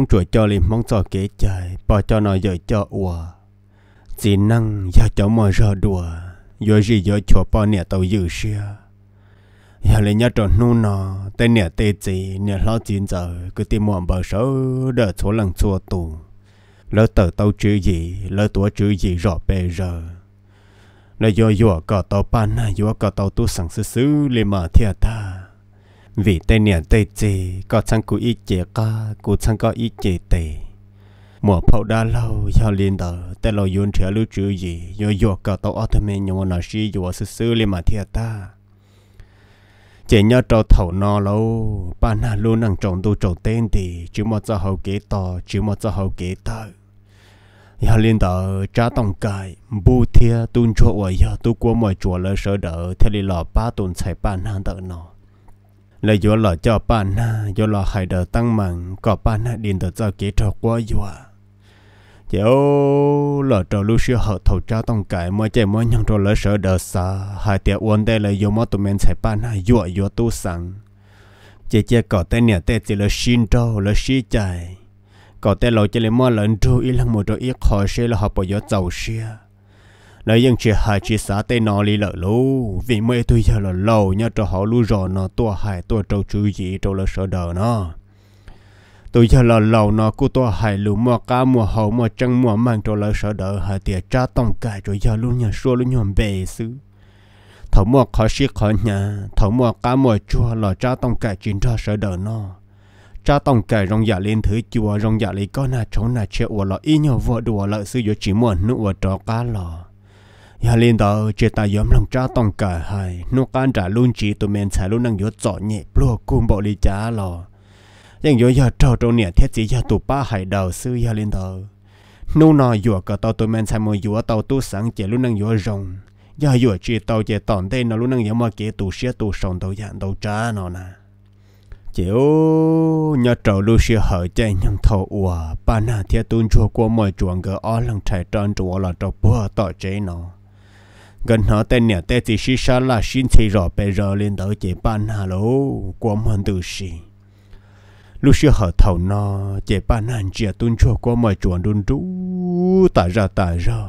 mong chuột cho li mong cho kế chạy bỏ cho nó giờ cho ủa chỉ năng giờ cho mò giờ đùa giờ gì giờ cho bỏ nè tàu dữ xia giờ lấy nhát cho nu nó tên nè tê gì nè lo chín giờ cứ tìm mòn bờ sâu đỡ số lần xua tù lỡ tờ tàu chữ gì lỡ tua chữ gì rõ bề giờ là do do cả tàu pan là do cả tàu tu sẵn sứ sứ liền mà thiệt ta vì tây niệm tây chê có chăng cú ý chê ca cú chăng có ý chê tề mùa phẫu đã lâu do liên tờ tây lâu yun trở lưu trữ gì do do cả tàu ở thầm mình nhưng nà sĩ do sư sư lên mà thiệt ta chỉ nhớ trâu thầu nò lâu ba nà luôn năng trồng tu trồng tên thì chứ một giờ hậu kế to chứ một giờ hậu kế tờ giờ liên tờ trả tổng cài bu thia tuôn chỗ ở giờ tu qua mọi chùa lỡ sợ đỡ theo lý lò ba tuần chạy ba nà tờ nò là do là cho ba na do là hai đờ tăng mạng có ba na điền tờ cho kế cho quá dọa chéo là cho lưu sư họ thầu cha tông cải mà chạy mà nhang cho lỡ sợ đờ xa hai tiệt uốn đây là do mà tụi mình chạy ba na dọa dọa tu sẵn chế chế có tên nhà tên chỉ là xin cho là xí chạy có tên lỗi chỉ là mà lần trâu ý lăng một trò ý khó xe là họ bỏ dọa giàu xe nó dân chỉ hai chỉ xã tây nó lì lợ lú vì mấy tôi giờ là lâu nhá cho họ lú rồi nó tua hai tua trâu chú gì trâu là sợ đờ nó tôi giờ là lâu nó cứ tua hai lú mua cá mua hậu mua trăng mua mang trâu là sợ đờ hai tiệt cha tông cài rồi giờ luôn nhà xua luôn nhom bề xứ thầu mua khó xí khó nhà thầu mua cá mua chua là cha tông cài chính cho sợ đờ nó cha tông kể rong dạ lên thứ chua rong dạ lấy con na chống na che là lọ y nhau vợ đùa lợi sư vô chỉ muốn nụ ủa trò cá lò giờ lên đó chế ta yếm lòng cha tông cả hai nô can trả luôn chỉ tụi mình xài luôn năng yếu cho nhẹ lúa cung bộ lý cha lò nhưng yếu giờ trâu trâu nè thiết gì giờ tụi ba hải đầu sư giờ lên đó nô nọ yếu cả tàu tụi mình xài một yếu tàu tu sáng chế luôn năng yếu rồng giờ yếu chỉ tàu chế tòn đây nó luôn năng yếu mà kế tụ xe tụ sống tao dạng tao cha nà. Chế ô nhớ trâu lưu xe hở chế nhung thâu ủa ba nà thiết tuôn chua qua mọi chuồng gỡ ó lăng trải tròn chua là trâu bùa tỏ chế nó gần họ tên nhà tên chỉ xí xa là xin thấy rõ bây giờ lên tới chế ban hà lô của mình từ xí lúc xưa họ thầu nó chế ban hàng chia tuân cho qua mọi chuyện đun đú tả ra tả ra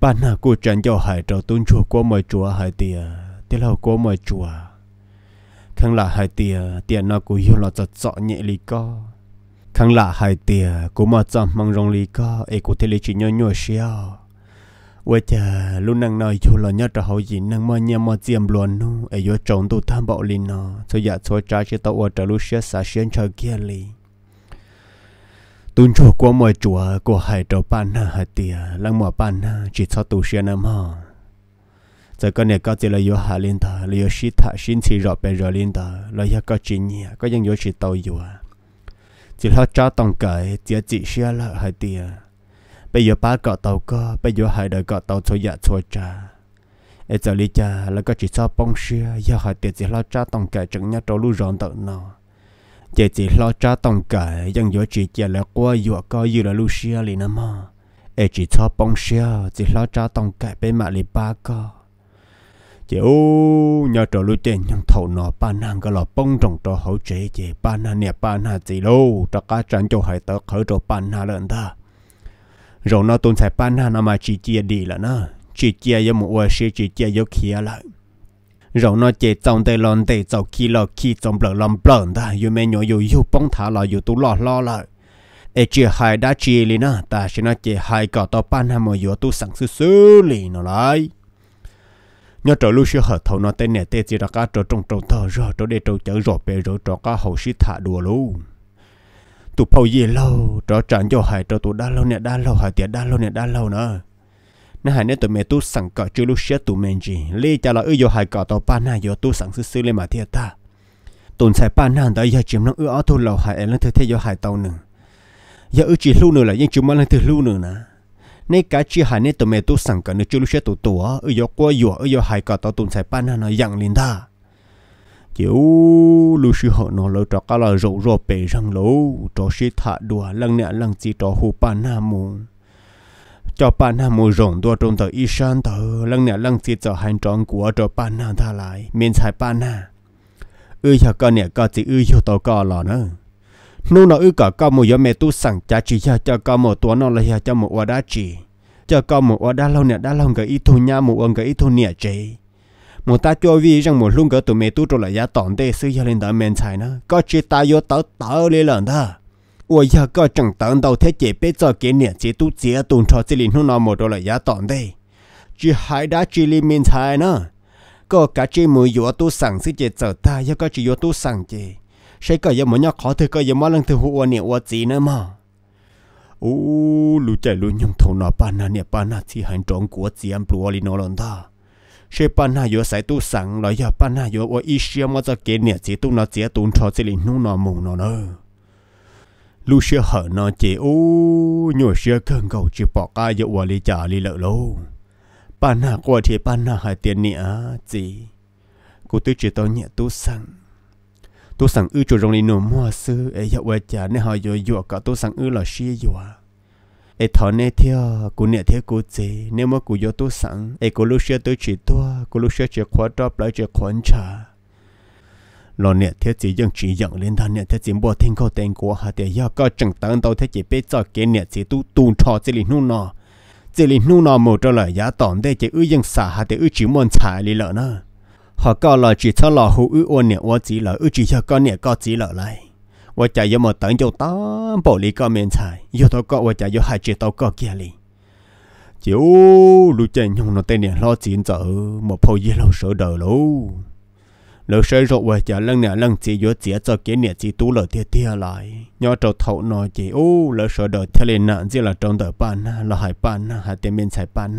ban hà cô chẳng cho hải trò tuân cho qua mọi chùa hải tìa tê lâu qua mọi chùa khăng là hải tìa tiền nó cũng hiểu là giật rõ nhẹ lý co khăng là hải tìa cũng mà chăm mong rong lý co ấy cũng thể lì chỉ nhỏ nhỏ xíu vậy chờ lúc năng nói chú là nhớ trở hậu gì năng mơ nhớ mơ tiêm luôn nu ấy vô trộn tu tham bảo lì nó số giờ số trái chỉ tao ở trở lúc xưa xả xuyên chờ kia lì tuôn chùa qua mọi chùa của hải trầu ban na hải tiề lăng mỏ ban na chỉ cho tu xuyên em ha giờ con này có chỉ là vô hà liên tờ là vô xí thả xin chỉ rõ bề rồi liên tờ là vô có chỉ nhỉ có những vô chỉ tàu vô chỉ lo cho tòng cởi chỉ chỉ xuyên là hải tiề bây giờ ba gọi tàu co, bây giờ hai đời gọi tàu thôi dạ thôi cha ở giờ lý cha là có chỉ cho bông xưa giờ hai tiền gì lo cha tòng cải chẳng nhá trâu lu rọn tận nọ. chỉ chỉ lo cha tòng cải dân giữa chỉ chỉ là qua giữa co như là lu xưa liền nè mà chỉ cho bông xưa chỉ lo cha tòng cải bên mặt lý ba co chỉ ô nhá trâu lu tiền nhung thầu nọ ba nàng cái lọ bông trồng trâu hậu chế chỉ ba nàng nè ba nàng gì lâu cho cá trắng cho hải tớ khởi trâu ba nàng lên ta rồi nó tồn tại ban hàng mà chỉ chia đi là nó chỉ chia cho một ô xe chỉ chia cho kia lại rồi nó chỉ trong tay lon tay trong kia lo kia trong bờ lon bờ ta yêu mẹ nhỏ yêu yêu bông thả lo yêu tu lo lo lại ai chỉ hai đã chỉ li nó ta sẽ nó chỉ hai cả to ban hàng mà yêu tu sáng sự xử li nó lại nhớ trở lúc xưa hợp thầu nó tên nè tên gì đó cả trở trong trong thờ rồi trở để trở chở rồi bé rồi trở cả hậu sĩ thả đùa luôn tụ phâu gì lâu trò tràn cho hải trò tụ đã lâu nè đã lâu hải tiệt đã lâu nè đã lâu nữa nè hải nè tụ mẹ tu sẵn cọ chưa lúc xưa tụ mẹ gì lê cha là ư vô hải cọ tàu pa na vô tu sẵn sư sư lên mà thiệt ta tụn sai pa na đã giờ chiếm nó ư ó thu lâu hải em lên thứ thế vô hải tàu nữa giờ ư chỉ lưu nè, là nhưng chúng mà lên thứ lưu nữa nè nên cá chi hải nè tụ mẹ tu sẵn cọ nè chưa lúc xưa tụ tụ ư vô qua vô ư vô hải cọ tàu tụn sai pa na nó dặn lên ta chiếu lưu sư họ nó lỡ cho cá là rổ rổ bể răng lấu cho sĩ thả đùa lăng nẹ lăng chỉ cho hồ bà nà mù cho bà nà mù rộng đùa trong tờ y san tờ lăng nẹ lăng chỉ cho hành tròn của cho bà nà tha lại miễn xài bà nà ư cho con nẹ con chỉ ư cho tàu con lò nữa nô nó ư cả con một giờ mẹ tu sẵn cha chỉ cho cho con một tuần nó là cho một quả đá chỉ cho con một quả đá lâu nè đá lâu cái ít thu nha một ông cái ít thu nè chế một ta cho vi rằng một lúc cái tụi mẹ tu cho là giá tỏn để sư gia lên đó men xài nó có chỉ ta vô tớ tớ lên lần đó ôi giờ có chẳng tận đầu thế chỉ biết cho kiến niệm chỉ tu chỉ tuần cho chỉ linh nó một đôi là giá tỏn đây chỉ hai đã chỉ linh men xài nó có cả chỉ mùi vô tu sẵn sẽ chế giờ ta giờ có chỉ vô tu sẵn chế sẽ có giờ mỗi nhau khó thì có giờ mà lần thì hụa niệm hoa chỉ nữa mà ô lũ chạy lũ nhung thâu nó ba na niệm ba na chỉ hành trống của chỉ ăn bùa linh nó lần đó sẽ ban ban ở lo 是班那有谁都上来呀？班那有我一些么子给你，这都那这都朝这里弄那木那呢。lúc xưa hở nó chỉ u nhổ xưa cần cầu chỉ bỏ ca dụ ở lì trả lì lợ lô ban hạ qua thì ban hạ hai tiền nịa chỉ cô tư chỉ tao nhẹ tu sẵn tu sẵn ư chủ rong lý nổ mua sư ấy dụ ở trả nên họ dụ dụ cả tu sẵn ư là xia dụ ai thọ nè theo cú nè theo cú chế nếu mà cú vô tu sẵn ai cú lúc xưa tôi chỉ tua cú lúc xưa chỉ khóa trọp lại chỉ khoan trả lo nè theo chỉ dân chỉ dân lên thằng nè theo chỉ bỏ thiên khâu tên của hà tiệt do có chẳng tăng tàu theo chỉ biết cho cái nè chỉ tu tu cho chỉ lì nu nọ chỉ lì nu nọ một trở lại giá tỏm đây chỉ ư dân xả hà tiệt ư chỉ muốn xả lì lợ à, họ có là chỉ cho là hữu ư ôn nè ôn chỉ là ư chỉ cho con nè có chỉ lợ lại 我 chạy 有 một tấn cho ta bỏ lý có miền trái yêu tao có 我 chạy 有 hai chỉ có kia lý chiếu lũ chạy nhung nó tên này lo chiến trở một phô gì lâu sợ đời lâu lâu sợ rồi 我 chạy lần này lần chỉ yếu chỉ cho cái này chỉ tú lỡ thiệt thiệt lại nhỏ trâu thấu nó chỉ ô sợ đời thiệt lên nạn chỉ là trong đời ban là hải ban hải tiền miền trái ban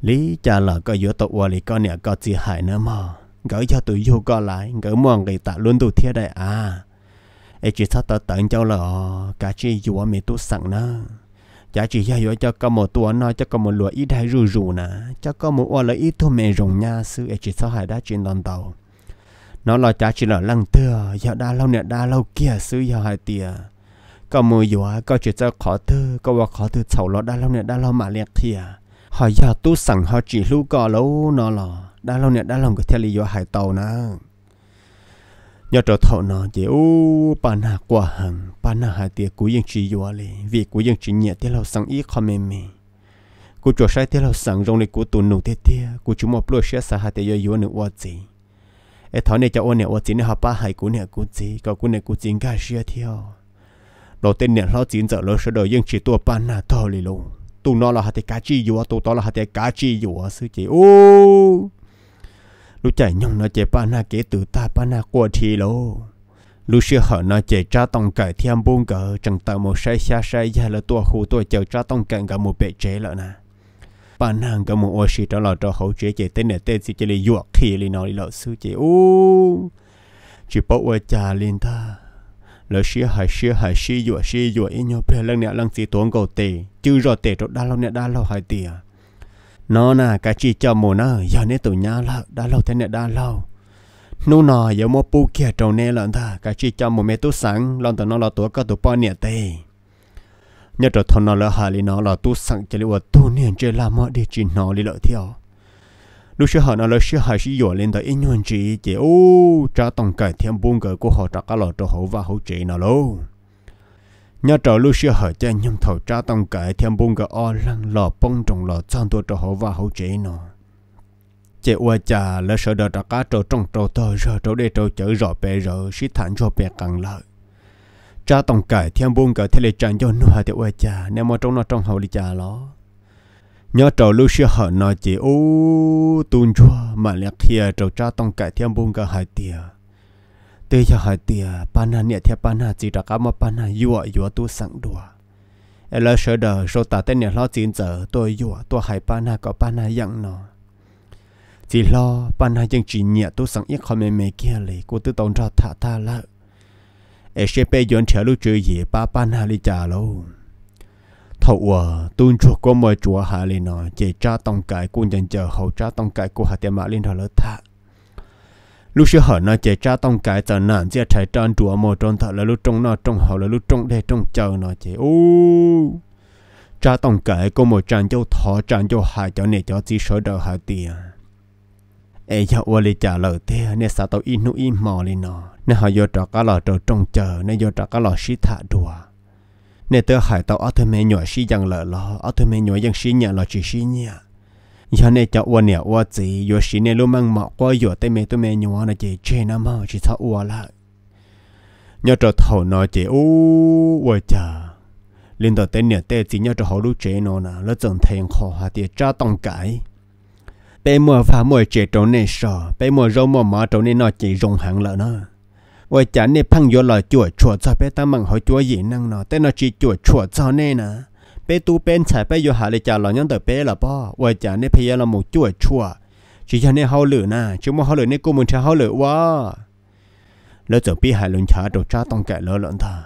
lý cha là có yếu tao 我 lý có này có chỉ hải nữa mà gỡ cho tụi yêu có lại gỡ mòn người ta luôn tụi thiệt đại à ai chỉ sao tao tận cho là cả chị dù mẹ tu sẵn nữa chả chỉ hay rồi cho có một tua nó cho có một lúa ít hay rù rù nè cho có một oa lợi ít thôi mẹ rồng nha sư ấy chỉ sao hay đã chuyện đòn tàu nó là chả chỉ là lăng tưa giờ đã lâu nè đã lâu kia sư giờ hay tìa có một lúa có chỉ cho khó thư có vợ khó thư sầu lo đã lâu nè đã lâu mà liệt kia họ giờ tu sẵn họ chỉ lưu cò lâu nó là đã lâu nè đã lâu cái theo lý do hải tàu nè nhà trở thọ nó chỉ u bàn hạ quả hằng bàn hạ hai tiệt cuối dân chỉ yếu lì vì cuối dân chỉ nhẹ tiết lâu sáng ít không mềm mềm cú chuột sai tiết lâu sáng rong lì cú tù nụ tiết tiết cú chú một lúa xe xa hạ tiết yếu yếu nữa ua gì ê thọ này cho ôn này ua gì nữa hạ ba hai cú này cú gì có cú này cú gì cả xe theo đầu tiên này lo chín giờ lo sẽ đợi dân chỉ tua bàn hạ thọ lì luôn tu nó là hà tiệt cá chi yếu tu to là hà tiệt cá chi yếu sư chỉ u lúc chạy nhung nó chạy ba na kể từ ta ba na qua thì lô lúc xưa họ nó chạy cha tông cải thiam buôn cờ chẳng tạo một sai xa sai ra là tua khu tua chờ cha tông cạn cả một bể chế lợ nè ba na cả một ô xì đó là cho hậu chế chạy tên này tên gì chạy li yuộc thì li nói li lợ sư chạy u chỉ bảo qua cha liền ta lỡ xưa hải xưa hải xí yuộc xí yuộc ý nhau bè lần nè lần gì tuấn cầu tề chưa rồi tề chỗ đa lâu nè đa lâu hải tiền nó na cái chi cho mồ nó giờ nè tụi nhá là đã lâu thế nè đã lâu nô nọ giờ mua bu kia trồng nè lần ta cái chi cho mồ mẹ tu sẵn lần tụi nó là tuổi có tụi bao nè tê nhớ trở thôn nó là hà li nó là tu sẵn chỉ là tu nè chỉ làm mọi địa chỉ nó li lợi theo lúc xưa họ nó lúc xưa họ chỉ dọa lên tới in nhuận chỉ chỉ ô cha tổng cải thêm buông cởi của họ trả cả lọ cho họ và hậu chỉ nó luôn nhà trở lưu xưa hở chơi nhưng thầu cha tông cái thêm buông cái o lăng lò bông trồng lò chọn tôi cho họ và hậu chế nó chế qua cha là sợ đỡ ra cá trâu trong trâu tơ rồi trâu để trâu chở rõ bè rồi xí thản cho bè càng lợi cha tông cái thêm buông cái thế lệ chẳng cho nua thì ua cha nếu mà trong nó trong hậu đi cha nó nhà trở lưu xưa hở nói chỉ u tuôn chua mà lẹ kia trâu cha tông cái thêm buông cái hai tiệt tê cho hai tia pan hà nhẹ theo pan hà chỉ ra cá mà pan hà yua à yua à tu sẵn đùa em lỡ sợ đờ số ta tên nhẹ lo chín giờ tôi yua à, tôi hai pan hà có pan hà dặn nọ, chỉ lo pan hà chẳng chỉ nhẹ tu sẵn ít không mê mê kia lì cô tự tồn ra thả tha lỡ, em sẽ bay giờ chờ lúc chơi gì ba pan hà đi trả lâu thầu ủa tuôn chuột có mời chúa hà lên nọ, chỉ cha tông cái cô nhận chờ hậu cha tông cái cô hà tiệm mã lên thở lỡ thả lúc xưa họ nói chế cha tông cái tờ nạn chia trái tròn chùa mồ tròn thợ là lúc trong nó trong họ là lúc trong để trong chờ nó chế ô cha tông cái có một tràn châu thọ tràn châu hại cho nè cho chỉ sợ đời hại tiền ai cho ô lì trả lời thế nè sao tao in nu in mò lên nó nè họ vô trả cá lò trọ trong chờ nè vô trả cá lò xí thả đùa nè tớ hại tao ở thôi mẹ nhỏ xí dằn lợ lo ở thôi mẹ nhỏ dằn xí nhà lò chỉ xí nhà giờ này cho uo nè uo gì giờ xí này luôn mang mỏ qua giờ tay mẹ tụi mẹ nhỏ nó chỉ chơi nó mà chỉ thao uo lại nhớ cho thầu nó chỉ u uo chả liên đầu tên nè tên chỉ nhớ cho họ lúc chơi nó nè nó chẳng thèm khó hả thì cha tông cái bé mua pha mua chơi trâu này sợ bé mua rau mua mạ trâu này nó chỉ rong hàng lợn nó uo chả này phăng vô lò chuột chuột cho bé ta mang hỏi chuột gì năng nó tên nó chỉ chuột chuột cho nè bé tu bên chạy bé vô hà để trả lo nhân tờ bé là bao vậy trả nên phải là một chuỗi chua chỉ cho nên hao lửa nè chứ mà hao lửa nên cô muốn trả hao lửa quá lỡ chuẩn bị hại luôn trả đồ trả tông cải lỡ lợn ta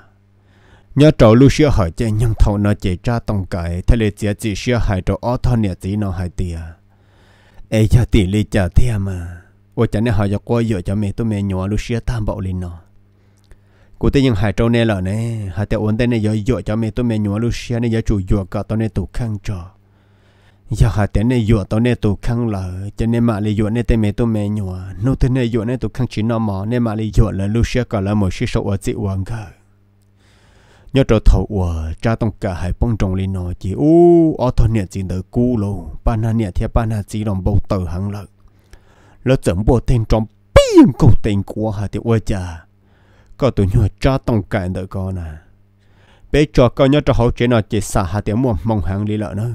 nhớ trâu lu xia hỏi chơi nhân thầu nó chỉ trả tông cải thế lệ chỉ chỉ xia hại đồ ó thon nhẹ tí nó hại tia ấy cho tỷ lệ trả tia mà vậy trả nên họ cho quay dựa cho mẹ tôi mẹ nhỏ lu xia tam bạo lên nó กูตียังหายใจเนี่ยหรอเนี่ยหาแต่อ้วนแต่เนี่ยย่อยย่อยจะไม่ตัวเมนูลูเชียเนี่ยย่อยจู่ย่อยก็ตอนเนี่ยตุกขังจ่ออย่าหาแต่เนี่ยย่อยตอนเนี่ยตุกขังเหรอจะเนี่ยมาเลยย่อยเนี่ยแต่เมตัวเมนูนู่นแต่เนี่ยย่อยเนี่ยตุกขังชิ้นน้ำหมอเนี่ยมาเลยย่อยเลยลูเชียก็เลยหมดชิ้นสวัสดิ์วังก็ nhớ trở thầu của cha tông cả hải bông trồng lên nó chỉ u ở thôn nhà chỉ đỡ cũ lô ba na nhà theo ba na chỉ làm bầu tử hàng lợi lỡ chấm bộ tên trong bìm cầu tên của hà tiểu ôi cha có tụi nhau cho tông cài đỡ con à bé cho con nhớ cho hậu chế nó chỉ xả hạt tiếng mua mong hàng đi lợn nữa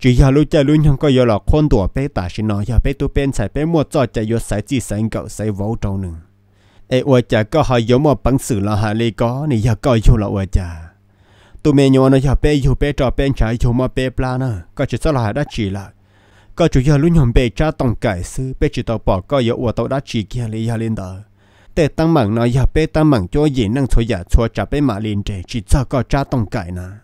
chỉ giờ lúc chơi lúc nhung có giờ là con tuổi bé ta xin nó giờ bé tụi bên xài bé mua cho chạy vô xài chỉ xài cậu xài vỗ trâu nữa ai ua cha có hai giống mà bằng sử là hà lê có nè giờ coi vô là ua cha tụi mẹ nhau nó giờ bé vô bé trò bên trái vô mà bé pla nữa có chỉ sao là đã chỉ lại có chủ giờ lúc nhung bé cha tông cài sư bé chỉ tao bỏ coi giờ ua tao đã chỉ kia lê giờ lên đời tê tăng mảng nó giờ bê tăng mảng cho gì năng thôi giờ cho trả bê mà liền trẻ chỉ cho có trả tông cải nà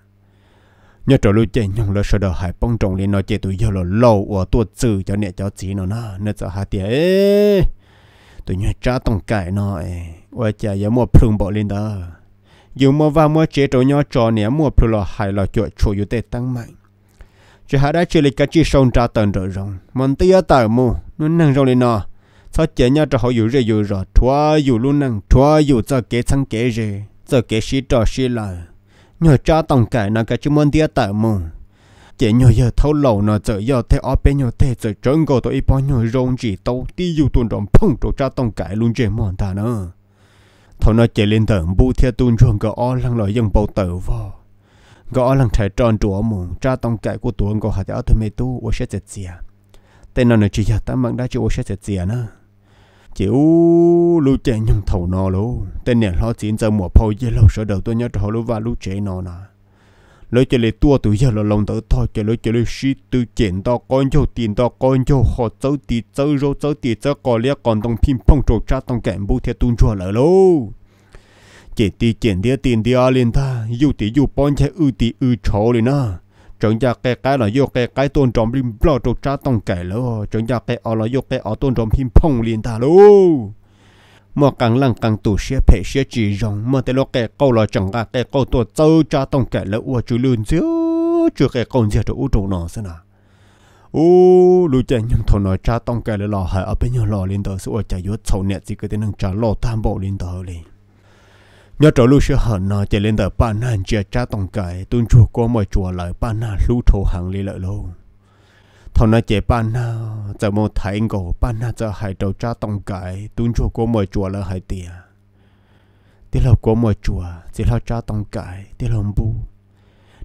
nhớ trở lui chơi nhung lỡ sợ đồ hải bông trồng liền nó chơi tụi giờ lỡ lâu ở tuột trừ cho nè cho chỉ nó nà nè cho hà tiệt tụi nhớ trả tông cải nó ôi chà giờ mua phừng bỏ lên đó dù mua vào mua chế tụi nhớ cho nè mua phừng lò hải lò chuột chuột tê tăng mạnh chỉ hà đã chơi lịch cái chi sông trả tần rồi rong mòn tia tờ mu nó năng rồi lên nó sao chế nhau cho họ dù rồi dù rồi thua dù luôn năng thua dù cho kế sang kế rồi cho kế sĩ trò sĩ là nhờ cha tổng cả nào cái chúng muốn đi tại mù chế nhờ giờ thâu lâu nó giờ giờ thế ở bên nhờ thế giờ trốn cầu tôi bao nhờ rong chỉ tàu đi dù tuần đồng phong chỗ cha tổng cả luôn chế mòn ta nữa thâu nó chế lên tầng bu theo tuần chuồng cái ở lăng lợi dân bầu tử vào gõ lăng trái tròn trúa mù cha tổng cả của tuần cầu hạt ở thôi mê tu ô sẽ chết gì tên nó nói chỉ giờ ta mang đã chịu ô sẽ chết gì nữa chiếu lũ trẻ nhung thầu nó lu tên nè lo chiến giờ mùa phôi giờ lâu sợ đầu tôi nhớ trò lu và lũ trẻ nó nè lối chơi lấy tua từ giờ là lòng tự thôi chơi lối chơi lấy shit từ chèn to con châu tiền to con châu họ châu tiền châu rô châu tiền châu cò lia còn đồng pin phong trộn cha đồng cảnh bu theo tuôn chua lỡ lô chỉ tiền chèn đĩa tiền à liền ta dù tiền dù bón chơi ư tiền ư chó liền na chúng ta cái cái là vô cái cái tôn trọng bim bao trục cha tông cái lô chúng ta cái ở là vô cái ở tôn trọng phim phong liền ta lô mà càng lăng càng tù xe phải xe chỉ rong mà tới lúc cái câu là chẳng cả cái câu tổ châu cha tông cái lô ua chú lươn chứ chưa cái câu gì cho ưu trụ nó xem nào ô lũ chạy nhung thổ nói cha tông cái lô hay ở bên nhau lò lên tới ở chạy vô sau này chỉ cái tên năng cha lò tam bộ lên tới liền nhớ trở lưu sẽ hận nó chạy lên tờ ba nan chia cha tòng cải tuôn chùa có mọi chùa lại ba na lưu thổ hàng lì lợi lô thằng nó chạy ba na giờ mô thấy ngộ ba na giờ hải đầu cha tòng cải tuôn chùa có mọi chùa lại hải tiề tiết lâu có mọi chùa chỉ lo cha tòng cải tiết lâu bu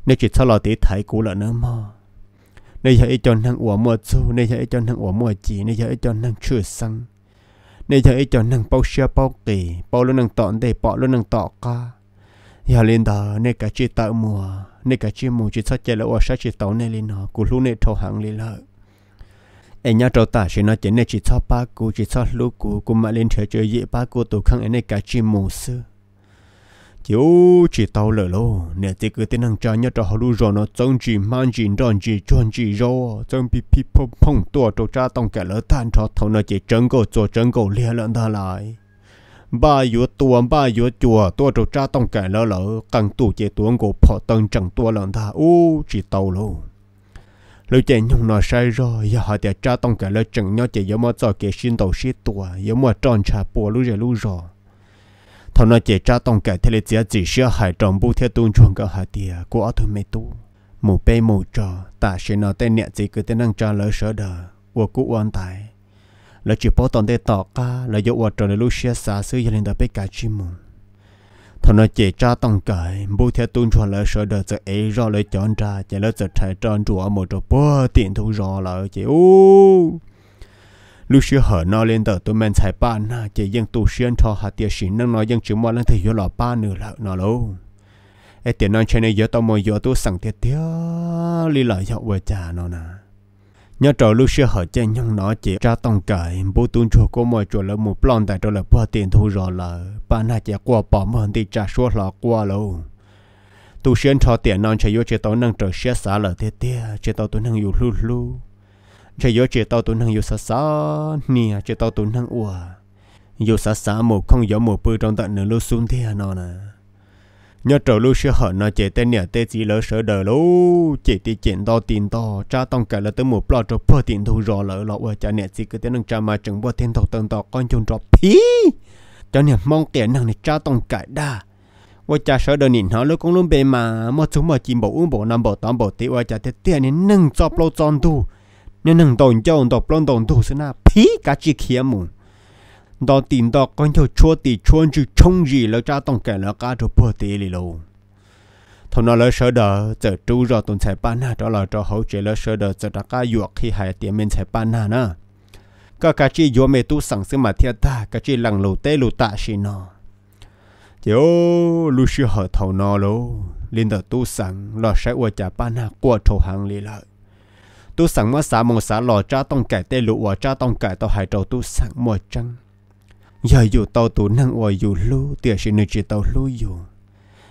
nếu chỉ sau là tí thấy cũ là nữa mà nếu vậy cho năng uổng mua chu nếu vậy cho năng uổng mua chỉ nếu vậy cho năng chưa sang nên giờ ấy cho nàng bao xe bao kỳ bao luôn nàng tọn để bỏ luôn nàng tọ ca giờ lên đó nên cả chi tạo mùa nên cả chi mùa chỉ sát chạy là ở sát chị tàu nên lên nó cú lúc nên thâu hàng lên lợi anh nhớ trâu ta chỉ nói chuyện nên chỉ cho ba cú chỉ cho lúc cú cú mà lên chơi chơi dễ ba cú tụ khăn anh nên cả chi mùa xưa chú chỉ tàu lỡ lô nè chỉ cứ tên hàng cha nhớ cho họ lu rồi nó trông chỉ mang chỉ đòn chỉ chuẩn chỉ rô trông bị bị phong phong tua cho cha tông cả lỡ than cho thằng nó chỉ trấn cổ cho trấn cổ lia lợn ta lại ba yếu tua ba yếu chùa tua cho cha tông cả lỡ lỡ càng tụ chỉ tuồng cổ phò tông chẳng tua lợn ta u chỉ tàu lô lưu chạy nhung nó say rồi giờ họ để cha tông cả lỡ chẳng nhớ chỉ yếu mà cho cái xin tàu xin tua yếu mà tròn cha bùa lưu rồi lưu rồi thọ nói chỉ cha tông cái thế giới chỉ sửa hải trọng bu theo tuôn chuồng cái hải địa của ở thôn mê tu mù bê mù trò ta sẽ nó tên nhẹ chỉ cứ tên năng cha lỡ sợ đờ của cũ oan tài lỡ chỉ bỏ tông để tọ ca lỡ dỗ oan trò lỡ lúc xia xa xứ gia đình đã biết cả chi mù thọ nó chỉ cha tông cái bu theo tuôn chuồng lỡ sợ đờ giờ ấy rồi lỡ chọn ra chỉ lỡ giờ thay tròn rùa một trò bơ tiền thu rò lỡ chỉ u lưu xưa hở nó lên tờ tôi men xài ba na chỉ dân tu xuyên thọ hạt tiệt sĩ nâng nói dân chữ mua lên thì vô lọ ba nửa lợ nó lâu ai tiền non trên này giờ tao mồi giờ tôi sẵn tiệt tiếc li lợi dọc về trà nó nà. nhớ trò lưu xưa hở chơi nhung nó chỉ cha tông cởi bố tuôn chùa cô mồi chùa là một plon tại trò là ba tiền thu rồi là ba na chỉ qua bỏ mà thì trả số lọ qua lâu tu xuyên thọ tiền non chơi vô chơi tao nâng trở xe xả lợ tiệt tiếc chơi tao tôi nâng yêu lu lu chỉ yếu chế tàu tụi năng yếu xa xa nè chế tàu tụi năng ua yếu xa xa một không gió một bự trong tận nửa lô xuống thế à, nó nè nhớ trở lô sẽ hở nó chế tên nè tê chỉ lỡ sợ đờ lô chế tí chuyện to tiền to cha tông cả là tới một plot cho phơi tiền thu rõ lỡ lọ ua cha nè chỉ cứ tiếng năng cha mà chẳng bao tiền thầu tần tọ con chôn trọ phí cho nè mong tiền năng này cha tông cả đa và cha sợ đời nhìn họ lúc cũng luôn bề mà mà chúng mà chỉ bảo uống bảo nằm bảo tắm bảo tiêu và cha thế tiền nên nâng cho lâu tròn tu nên hàng tuần cho ông đọc lon tuần thủ sẽ na phí cả chi kia mù đó tiền đó con theo chúa tì chúa chứ trông gì là cha tông kẻ lỡ cả rồi bữa tì lì lâu thằng nó lỡ sợ đỡ giờ trú rồi tuần sẽ ban na đó là cho hậu chế lỡ sợ đỡ giờ đã cả yuộc khi hai tiền mình sẽ ban na nữa các cái chi yo mê tu sẵn sớm mà thiệt ta các chi lằng lù tê lù tạ xì nó chiếu lu sư hở thầu nó lô lên đỡ tu sẵn lo sẽ uo trả ban na qua thầu hàng lì lợi tu sáng mua xã mong xã lò cha tông cải tê lũ ở cha tông cải tàu hải trâu tu sáng mua trăng giờ dù tao tu năng ở dù lu tiệt sĩ nơi chỉ tàu lu dù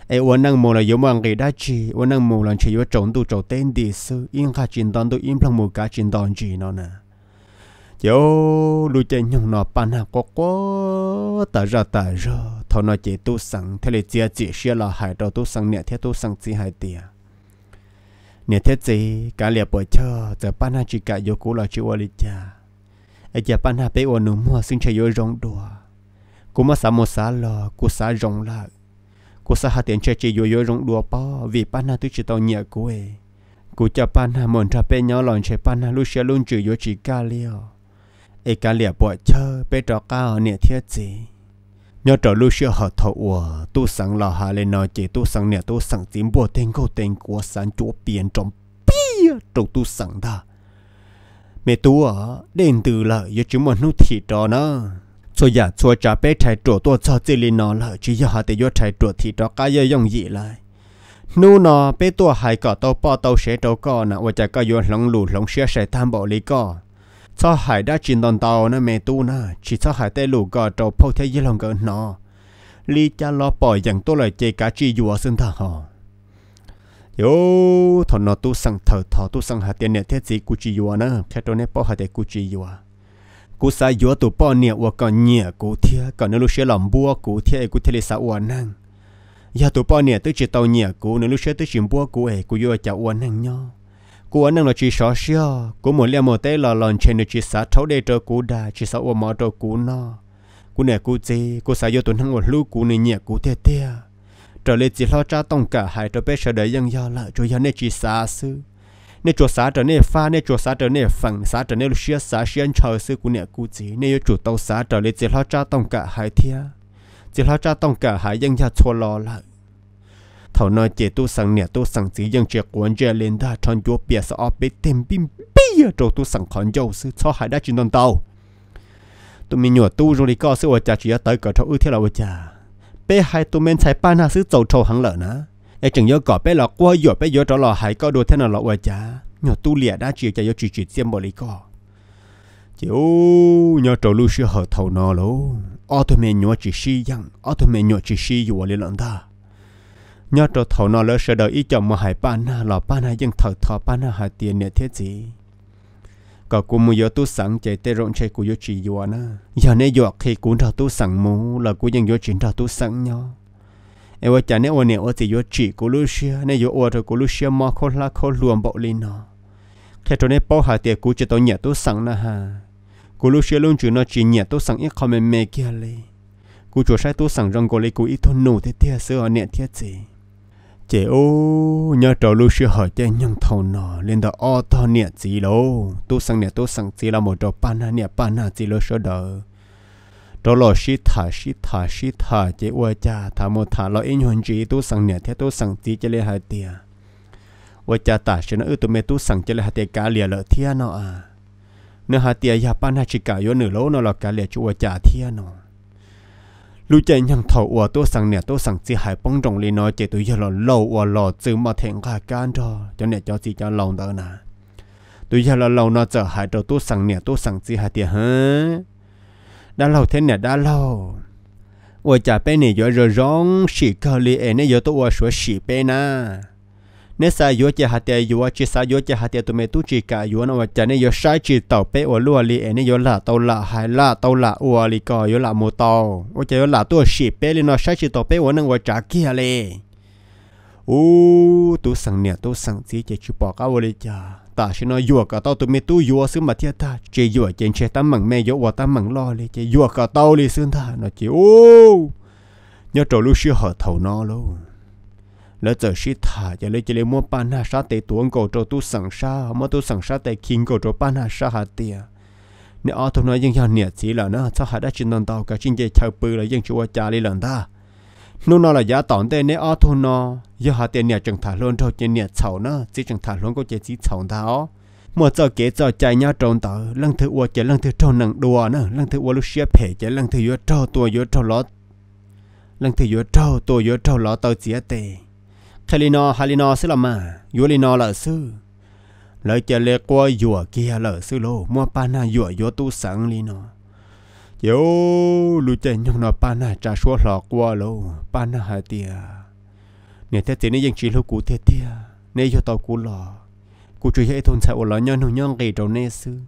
ai ở năng mồ là yếu mang cái đa chi ở năng mồ là chỉ yếu trộn tu trộn tên đi sư yên khá chín đòn tu yên phong mù cá chín đòn gì nó nè yo lũ chơi nhung nó pan hạ có có ta ra ta ra thọ nó chỉ tu sẵn thế là chia chia là hải trâu tu sáng nè thế tu sáng chỉ hải tiệt nè thế gì cả liệp bội cho giờ ban ha chỉ cả yêu cũ là chịu ở cha ai giờ ban ha bé ôn núm hoa xin chơi yêu rong đùa cú mà xả một xả lò cú xả rong lại cú xả hạt tiền chơi chơi yêu yêu rong đùa bao vì ban ha tôi chỉ tao nhẹ cú ấy cú cho ban ha muốn ra bé nhau lòng chơi ban ha lúc xia luôn chơi yêu chỉ cả liệp ấy cả liệp bởi cho bé trò cao nè thế gì nhớ trở lưu sửa họ thọ ủa tu sáng lò hà lên nói chế tu sáng nè tu sáng tím bùa tên cô tên của sáng chỗ biển trong bia trong tu sáng ta mẹ tu à đến từ là yêu chúng mà nô thị trò nó cho giả cho cha bé trai trò tu cho chỉ lên nó là chỉ giờ hà để cho trai trò thị trò cái giờ dùng gì lại nu nó bé tu hải cả tàu bỏ tàu sẽ tàu cò nè và cha cái giờ lồng lù lồng xe sẽ tham bỏ lý cò cho hải đã chỉ đòn tàu nó mẹ tu na chỉ cho hải tê lù gò trâu phô thế dưới lòng gỡ nó li cha lo bỏ rằng tôi lại chơi cá chi dù ở sân thờ họ yo thọ nó tu sang thờ thọ tu sang hạt tiền nè thế gì cú chi dù na khai tôi nè bỏ hạt tiền cú chi dù cú sa dù tu bỏ nè và còn nhẹ cú thia còn nếu lúc xe làm bua cú thia cụ thia lì sa uan năng giờ tu bỏ nè tới chỉ tàu nhẹ cú nếu lúc xe tới chỉ bua cú ấy cú vô chả uan năng nhau cú anh là chỉ sợ xia cú muốn liều một té là lần trên được chỉ sợ thấu đây cho cú đà chỉ sợ ôm mỏ cho cú nó cú này cú gì cú sợ vô tuần hàng một lú cú này nhẹ cú thế thế, trở lên chỉ lo cha tông cả hai trở bé sợ đấy dân do lợi cho dân này chỉ sợ sư nên chỗ xã trở nên pha nên chỗ xã trở nên phẳng xã trở nên xia xã xia chờ sư cú này cú gì nên chủ tàu xã trở lên chỉ lo cha tông cả hai thế, chỉ lo cha tông cả hai dân do chua lo lợi thảo nói chế tu sang nè tu sang chỉ dân chế quan chế lên đa trong chỗ bia sợ bị tìm bim bia rồi tu sang khẩn dâu sự cho hai đã chuyển đồng tàu Tu mình nhọ tu rồi đi co sự ở chả chỉ tới cỡ thâu ư thế là ở chả bé hai tu men chạy ba na sự trầu trầu hẳn lợn á ai chẳng nhớ cọ bé lọ qua yểu bé yểu trở lọ hai co đồ thế nào lọ ở chả nhọ tu lìa đã chỉ chả nhớ chỉ chỉ xem bỏ đi co chiếu nhớ trầu lưu sư hở thâu nó lố ở tụi mình nhổ chỉ si dặn ô tụi mình nhổ chỉ si dội lên lợn ta nhớ trò thầu nó lỡ sợ đời ý chồng mà hải pan lò pan hải dân thở thọ pan hải tiền nè thế gì có cô mua yếu tu sẵn chạy tê rộn chạy của yếu chỉ yếu na giờ này yếu khi cũng thao tu sẵn mù là cô dân yếu chỉ thao tu sẵn nhau em vợ cha nè ô nè ô thì yếu chỉ của lu xia nè yếu ô rồi của lu xia mò khôn la khôn luồn bọc lên nó khi trò nè bao hại tiền của chỉ tao nhẹ tu sẵn na ha của lu xia luôn chữ nó chỉ nhẹ tu sẵn ít comment mê kia lì của chùa sai tu sẵn rằng cô lấy của ít thôn nổ thế thế xưa nè thế gì จโอนา้อตัวลูกเชื่อหายใจยังทนอเล่นตาอ้อตอนเนี่ยจีโลตัวสังเนี่ยตัวสังจีเราหมดตัวปานาเนี่ยปานาจีโลเสือเดอตัวเราชิทาชิทาชิทาเจ้าจ่าทำหมดทาเราเองหันจีตัวสังเนี่ยเท่าตัวสังจีจะเลยหายเตียวจ่าตาชนะอือตัวเมตุสังจะเลยหายเตียกาเลี่ยเลืยเทียนอ่ะเนื้อหายเตียยาปานาชิกาโยนหนึ่งโลนอหลอกกาเลี่ยช่วจ่าเทียนอ่ะ lúc chạy nhằng thầu ủa tôi sang nè tôi sang chỉ hải bông rồng lên nói chỉ tôi giờ là lâu ủa lò chứ mà thẹn cả can cho cho nè cho gì cho lòng đó nè tôi giờ là lâu nó chờ hải đầu tôi sang nè tôi sang chỉ hải tiền hả đã lâu thế nè đã lâu ủa chả bên này giờ rong xì cơ li nè giờ tôi ủa sửa xì bên à nếu sa yo chỉ hạt tiền yo chỉ sa yo chỉ hạt tiền tụi mình tu chi cả yo nó và chả nên yo sai chi tàu pe ở lúa li ấy nên yo là tàu là hay là tàu là ua li co yo là mô tàu ở chả yo là tàu ship pe li nó sai chi tàu pe ở nó và chả kia li ô tu sang nè tu sang chỉ chỉ chụp bọc áo li chả ta chỉ nó yo cả tàu tụi mình tu yo xứ mà thiệt ta chỉ yo chỉ chỉ tấm mảng mẹ yo và tấm mảng lo li chỉ yo cả tàu li xứ ta nó chỉ ô nhớ trâu lúc xưa họ thầu nó luôn lỡ giờ sĩ thả giờ lấy chỉ lấy mua bán hàng sa tế tuấn cổ cho tu sẵn sa mà tu sẵn sa tế kinh cổ cho bán hàng sa hạt tiền nếu ở thôn nói dân nhà nhiệt chỉ là nó sao hạt đã chín đòn tàu cả chín dây chào bự là dân chùa cha đi lần ta nô nó là giá tỏn tệ nếu ở thôn nó giờ hạt tiền nhà chẳng thả luôn trâu chỉ nhiệt sầu nó chỉ chẳng thả luôn có chỉ chỉ sầu tháo mà cho kế cho chạy nhau trộn tàu lăng thứ uo chạy lăng thứ trâu nặng đùa nó lăng thứ uo lúc xia phê chạy lăng thứ uo trâu tua uo trâu lót lăng thứ uo trâu tua uo trâu lót tàu chia tệ Kalino Halino sư là mà, Yulino là sư. Lời chè lê qua dùa kia là sư lô, mua pa na dùa dùa tu sẵn lì nó. Chiếu lù chè nhông nó pa na trả xua lọ qua lô, pa na hà tìa. Nè thế tí nè dân trí lô cú thế tìa, nè dùa tao cú lọ. Cú chú hệ thôn xa ổ lọ nhon nhung nhon gầy trâu nè sư.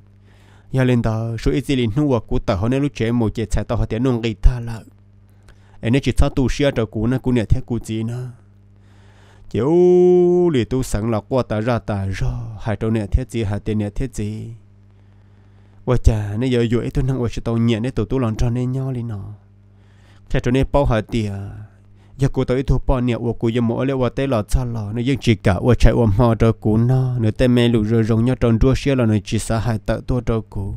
Yà lên tờ, số ít gì lì nụ cú tao hôn nè lù chè mù chè xa tàu hà tìa nông gầy ta lợ. Ê nè chỉ xa tu xìa trâu cú na cú nè thế cú gì na chú lì tu sẵn lọc qua ta ra ta rồi hai trâu nè thế gì hai tiền nè thế gì và chả nè giờ dụ tôi năng và chỉ tàu nhẹ nè tàu tu lòn cho nè nhau lì nọ thế trâu nè bao hai tiền giờ cô tôi thu bao nè và cô giờ mỗi lẽ và tế lọt sao lọ nè dân chỉ cả và chạy và mò cho cú nọ nè tay mẹ lụ rồi rồng nhau tròn đua xe là nè chỉ xa hai tợ tua trâu cú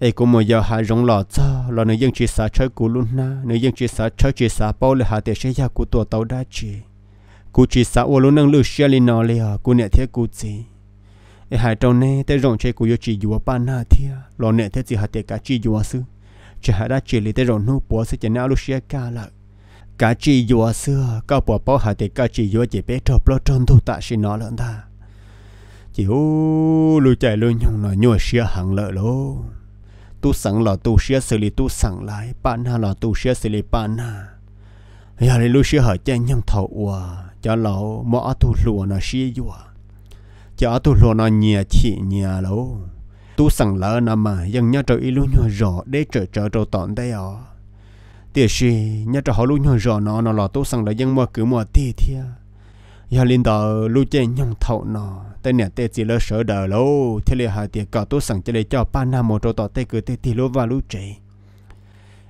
ấy cũng mò giờ hai rong lọt sao là nè dân chỉ xa chơi cú luôn na nè dân chỉ xa chơi chỉ xa bao lệ hai tiền sẽ giờ cô tua tàu đã chỉ cú chỉ xã ô luôn năng lưu xe lên nó lì cú nẹt thế cú chỉ ở hai trâu nè, tới rộng chơi cú yêu chỉ dùa pan hà thia lò nè thế chỉ hạt tệ cả chỉ dùa sư chỉ hạt đã chỉ lì tới rộng nu búa sẽ chỉ áo lưu xe cá lại cá chỉ dùa xưa cá búa bao hạt tệ cả chỉ dùa chỉ bé trộp lo tròn tu tạ xin nó lợn ta chỉ ô lưu chạy lưu nhung nó nhua xe hàng lợi lô tu sẵn là tu xe xử lý tu sẵn lại pan hà là tu xe xử lý pan hà giờ lưu xe hỏi chạy nhung thầu ua cho lẩu mỏ tu lùa nó xí dùa cho tu lùa nó nhẹ chỉ nhẹ lẩu tu sẵn lỡ nà mà dân nhớ trâu ý lú nhua rõ để trở trở trâu tọn đây ọ tiệt sĩ nhớ trâu họ lú nhua rõ nó nó lọ tu sẵn lỡ dân mua cứ mua tì thia giờ linh tờ lú chê nhung thậu nó tên nè tê chỉ lỡ sợ đờ lâu, thế lệ hà tiệt cả tu sẵn chỉ lệ cho ba nam một trâu tọt tê cứ tê tì lú và lú chạy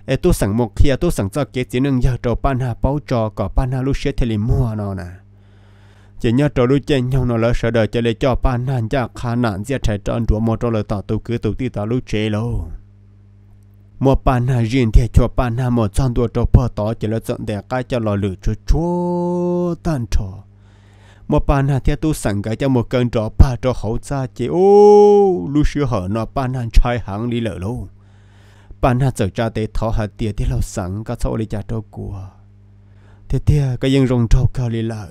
เอตุสังมกเคียตุสังจอกเกจีนึงยาโจปันหาเป้าจอก่อปันหาลูเชเทลิมัวนอนะจีนยาโจลูเจนยองนอละเสดจะเลยจอปันนันยาคานันเจียไทจอนตัวมอโจเลยต่อตุกือตุตีต่อลูเชโลมัวปันหายินเทียชัวปันหาหมดจอนตัวโจพ่อต่อจะเลยจนแต่กายจะหล่อหลือชัวชัวตันชอมัวปันหาเทียตุสังกายจะหมดเกินจอป้าจอเขาจ้าเจโอลูเชื่อเหอนอปันนันชายหางลีเหล่อโล bạn hạt sợ ra tế thọ hạt tiệt tiết lâu sẵn các sau lấy cha trâu của thế tiệt cái dân rồng trâu cao lì lợ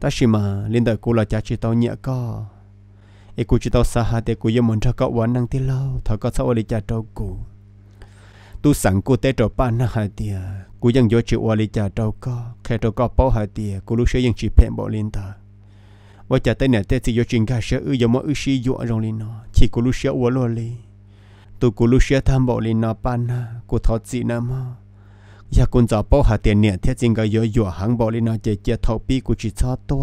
ta chỉ mà lên đời cô là cha chỉ tao nhẹ co ấy cô chỉ tao xa hạt tiệt cô yêu muốn cho cậu quán năng tiết lâu thọ các sau lấy cha trâu của tu sẵn cô tế trâu bạn hạt tiệt cô dân vô chịu lấy cha trâu co khi trâu co bảo hạt tiệt cô lúc xưa dân chỉ phèn bỏ lên ta và cha tế nè tế chỉ vô chuyện cả mà ư si vô rồng lên nó chỉ cô lúc xưa uo lo lên tu cú lúc xưa tham bộ lên nó pan cú thọ chỉ nè mà giờ cún giờ bỏ hà tiền nè thiết chính cái yếu yếu hàng bộ lên nó chơi chơi thọ bi cú chỉ cho to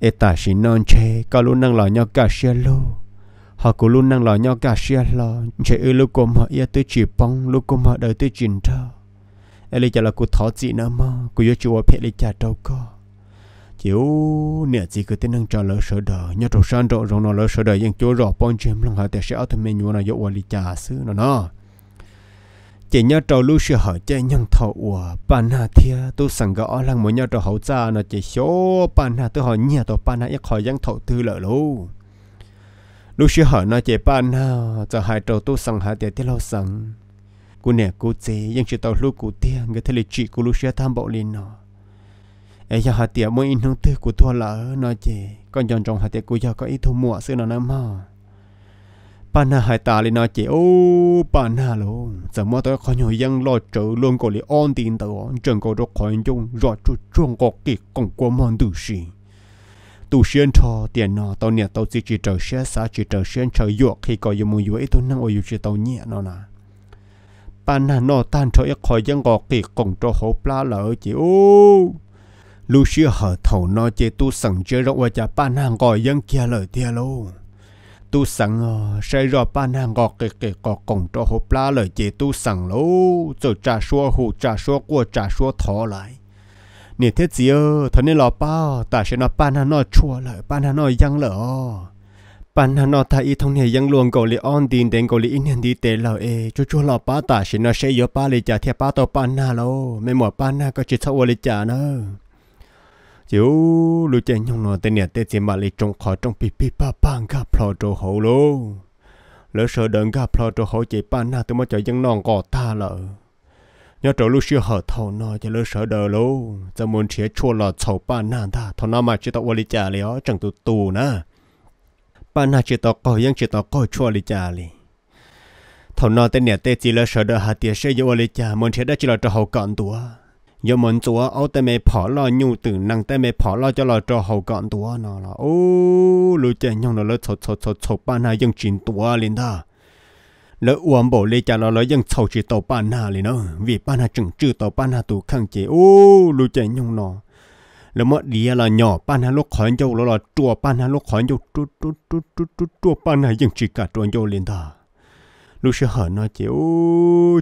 ê e ta chỉ non chê cả lúc năng lò nhau cả xe lô họ cú lúc năng lò nhau cả xe lò, chê ư lúc cúm họ yêu tới chỉ bông lúc cúm họ đời tới chín thơ ê e lý chả là cú thọ chỉ nà mà cú yếu chịu ở phe lý chả đâu có chiếu nè chỉ cứ tên năng trả lỡ sợ đờ nhớ trâu san trâu rồi nó lỡ sợ đờ yên chỗ rõ bọn chim lăng hà tè sẽ ở thằng mình nhuận là dỗ quản lý trà xứ nó nó chỉ nhớ trâu lúc sẽ hỏi chơi nhân thọ ủa bàn hà thia tôi sẵn gõ lăng mỗi nhớ trâu hậu cha nó chỉ số bàn hà tôi hỏi nhà tôi bàn hà ít hỏi dân thọ tư lỡ luôn lúc sẽ hỏi nó chỉ bàn hà giờ hai trâu tôi sẵn hà tè thiết lâu sẵn cô nè cô chế dân chỉ tàu lúc cô tia người thầy lịch trị cô lúc sẽ tham bộ lên nó ấy giờ họ tiệt mỗi nông tư của thua lỡ nó chê con chọn trong họ tiệt của giờ có ít thu mua xưa nó nó mò bạn nào hai ta lên nó chỉ ô bạn nào luôn giờ mà tôi có nhiều dân lo trừ luôn có lý on tiền tờ trường có được khoan chung rồi chú chuông có kỳ còn quá mòn đủ gì tu xuyên cho tiền nó tao nhẹ tao chỉ chỉ trở xe chỉ trở xuyên trở dọc khi có dùng mua yếu tôi năng ôi chỉ tao nhẹ nó nè bạn nào nó tan cho ít khỏi dân có kỳ còn cho hộp lá lỡ chỉ ô lúc xưa hở thầu nó chế tu sẵn chơi rộng và cha pa nàng gọi dân kia lời tia lô tu sẵn ờ, say rõ pa nàng gọi kể kể có cổng cho hộp la lời chế tu sẵn lô rồi cha xua hụ cha xua của cha xua thọ lại nè thế gì ơ thằng nên lò bao ta sẽ nó pa nàng nó chua lời ba nàng nó dân lỡ bạn hắn nó ta ý này dân luôn gọi li on tin đến gọi li in đi tế lờ ê cho cho lọ ba ta xin nó sẽ yếu ba li trả thiệp ba tàu ba na lô mấy mỏ pa na có chỉ thâu li trả nữa จิ๋วลูกเจนยงนอนเตนี่ยเตจิมาลีจงขอจงปีปีป้าปังกับพลอโจโหโลแล้วเสดงกับพลอโจโหูเจป้านาตัวมาจอยังนองกอดตาเลยยาอดลูกเชื่อหัวทอนอจะเลิศเดินลูจะมุ่งเชื่อชั่วหลอดเสาป้านาตาทอนามาจิตตวลิจารีอ๋อจังตุตูนะป้านาจิตตอก็ยังจิตตอก็ชัวลิจารีทอนอเตนี่ยเตจิเลิศเดินหาเตี้ยเชื่วลิจารมุ่งเชื่อได้จิตหอดเสาก่อนตัวยมนตัวเอาแต่ไม่พอรออยู่ตื่นนั่งแต่ไม่พอรอจะรอจะหอก่อนตัวนนละโอ้ลู้ใจยังนอเแล้วชดชดชดชดป้านายังจินตัวเลยนะาแล้วอวมบอกเลยจ้าเราเลยยังเฉาชีตัวป้านาเลยเนาะวีป้านาจึงจื้อตัวป้านาตัวข้างเจโอ้ลู้ใจยังนอแล้วเมื่อเดียเราหยอกป้านาลูกขอนโยเราจัวป้านาลูกขอนโยจุดจุดจุดุดจุป้านายังจิกาตัวโยลยนะา lúc sẽ hở nó chịu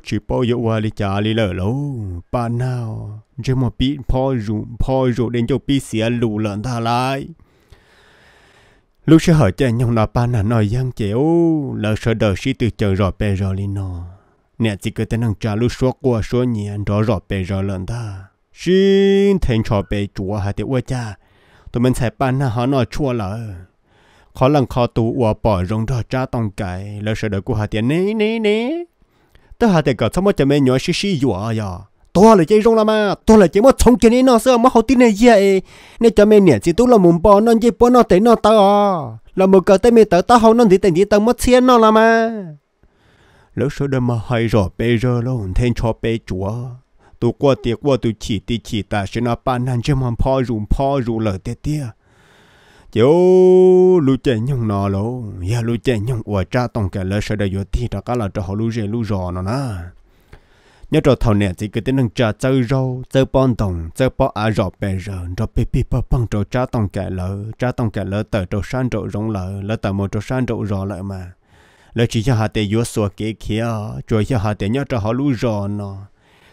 chỉ bao giờ qua đi trả đi lỡ lỗ bà nào chứ mà bị po rủ po rủ đến chỗ bị xỉa lù lợn ta lại lúc sẽ hở chạy nhau nó bà nào nói giang chịu lỡ sợ đỡ sĩ từ chờ rồi bè rồi đi nó nè chỉ cứ tên thằng trả lúc số qua số nhẹn rõ rõ bè rồi lợn ta xin thành trò bè chúa hả tiểu cha tụi mình sẽ bà nào họ nói chua lỡ khó lần khó tu ủa bỏ rong đó cha tông cái lỡ sợ đỡ của hà tiền nè nè nè, tớ hà tiền cả sao mất cho mẹ nhỏ xí xí ủa ya to là chơi rong là mà tôi là chơi mất sống cái này nó sợ mất học tin này vậy nên cho mẹ nhẹ chỉ tú là muốn bỏ non chơi bỏ nó à. tới nó tao là một cái tay mẹ tớ tao học non thì tiền thì tao mất xiên nó là mà lỡ sau đó mà hay rồi bây giờ luôn thêm cho bây chúa tôi qua tiệc qua tôi chỉ ti chỉ ta sẽ nó bàn hàng cho mà po rùm po rùm lở tiệt tiệt chỗ lũ trẻ nhung nọ lô giờ lũ trẻ nhung ở cha tông kẻ lỡ sợ đời vô thì đó cả là cho họ lũ trẻ lũ rò nó nè nhớ cho thầu nè chỉ cứ tin nâng cha chơi rau chơi bon đồng chơi bó à rò bè rò, rọ bê bê bó băng cho cha tông kẻ lỡ cha tông kẻ lỡ tờ cho san cho rong lỡ lỡ tờ một cho san cho rò lỡ mà lỡ chỉ cho họ tề vô sủa kế kia rồi cho họ tề nhớ cho họ lũ rò nó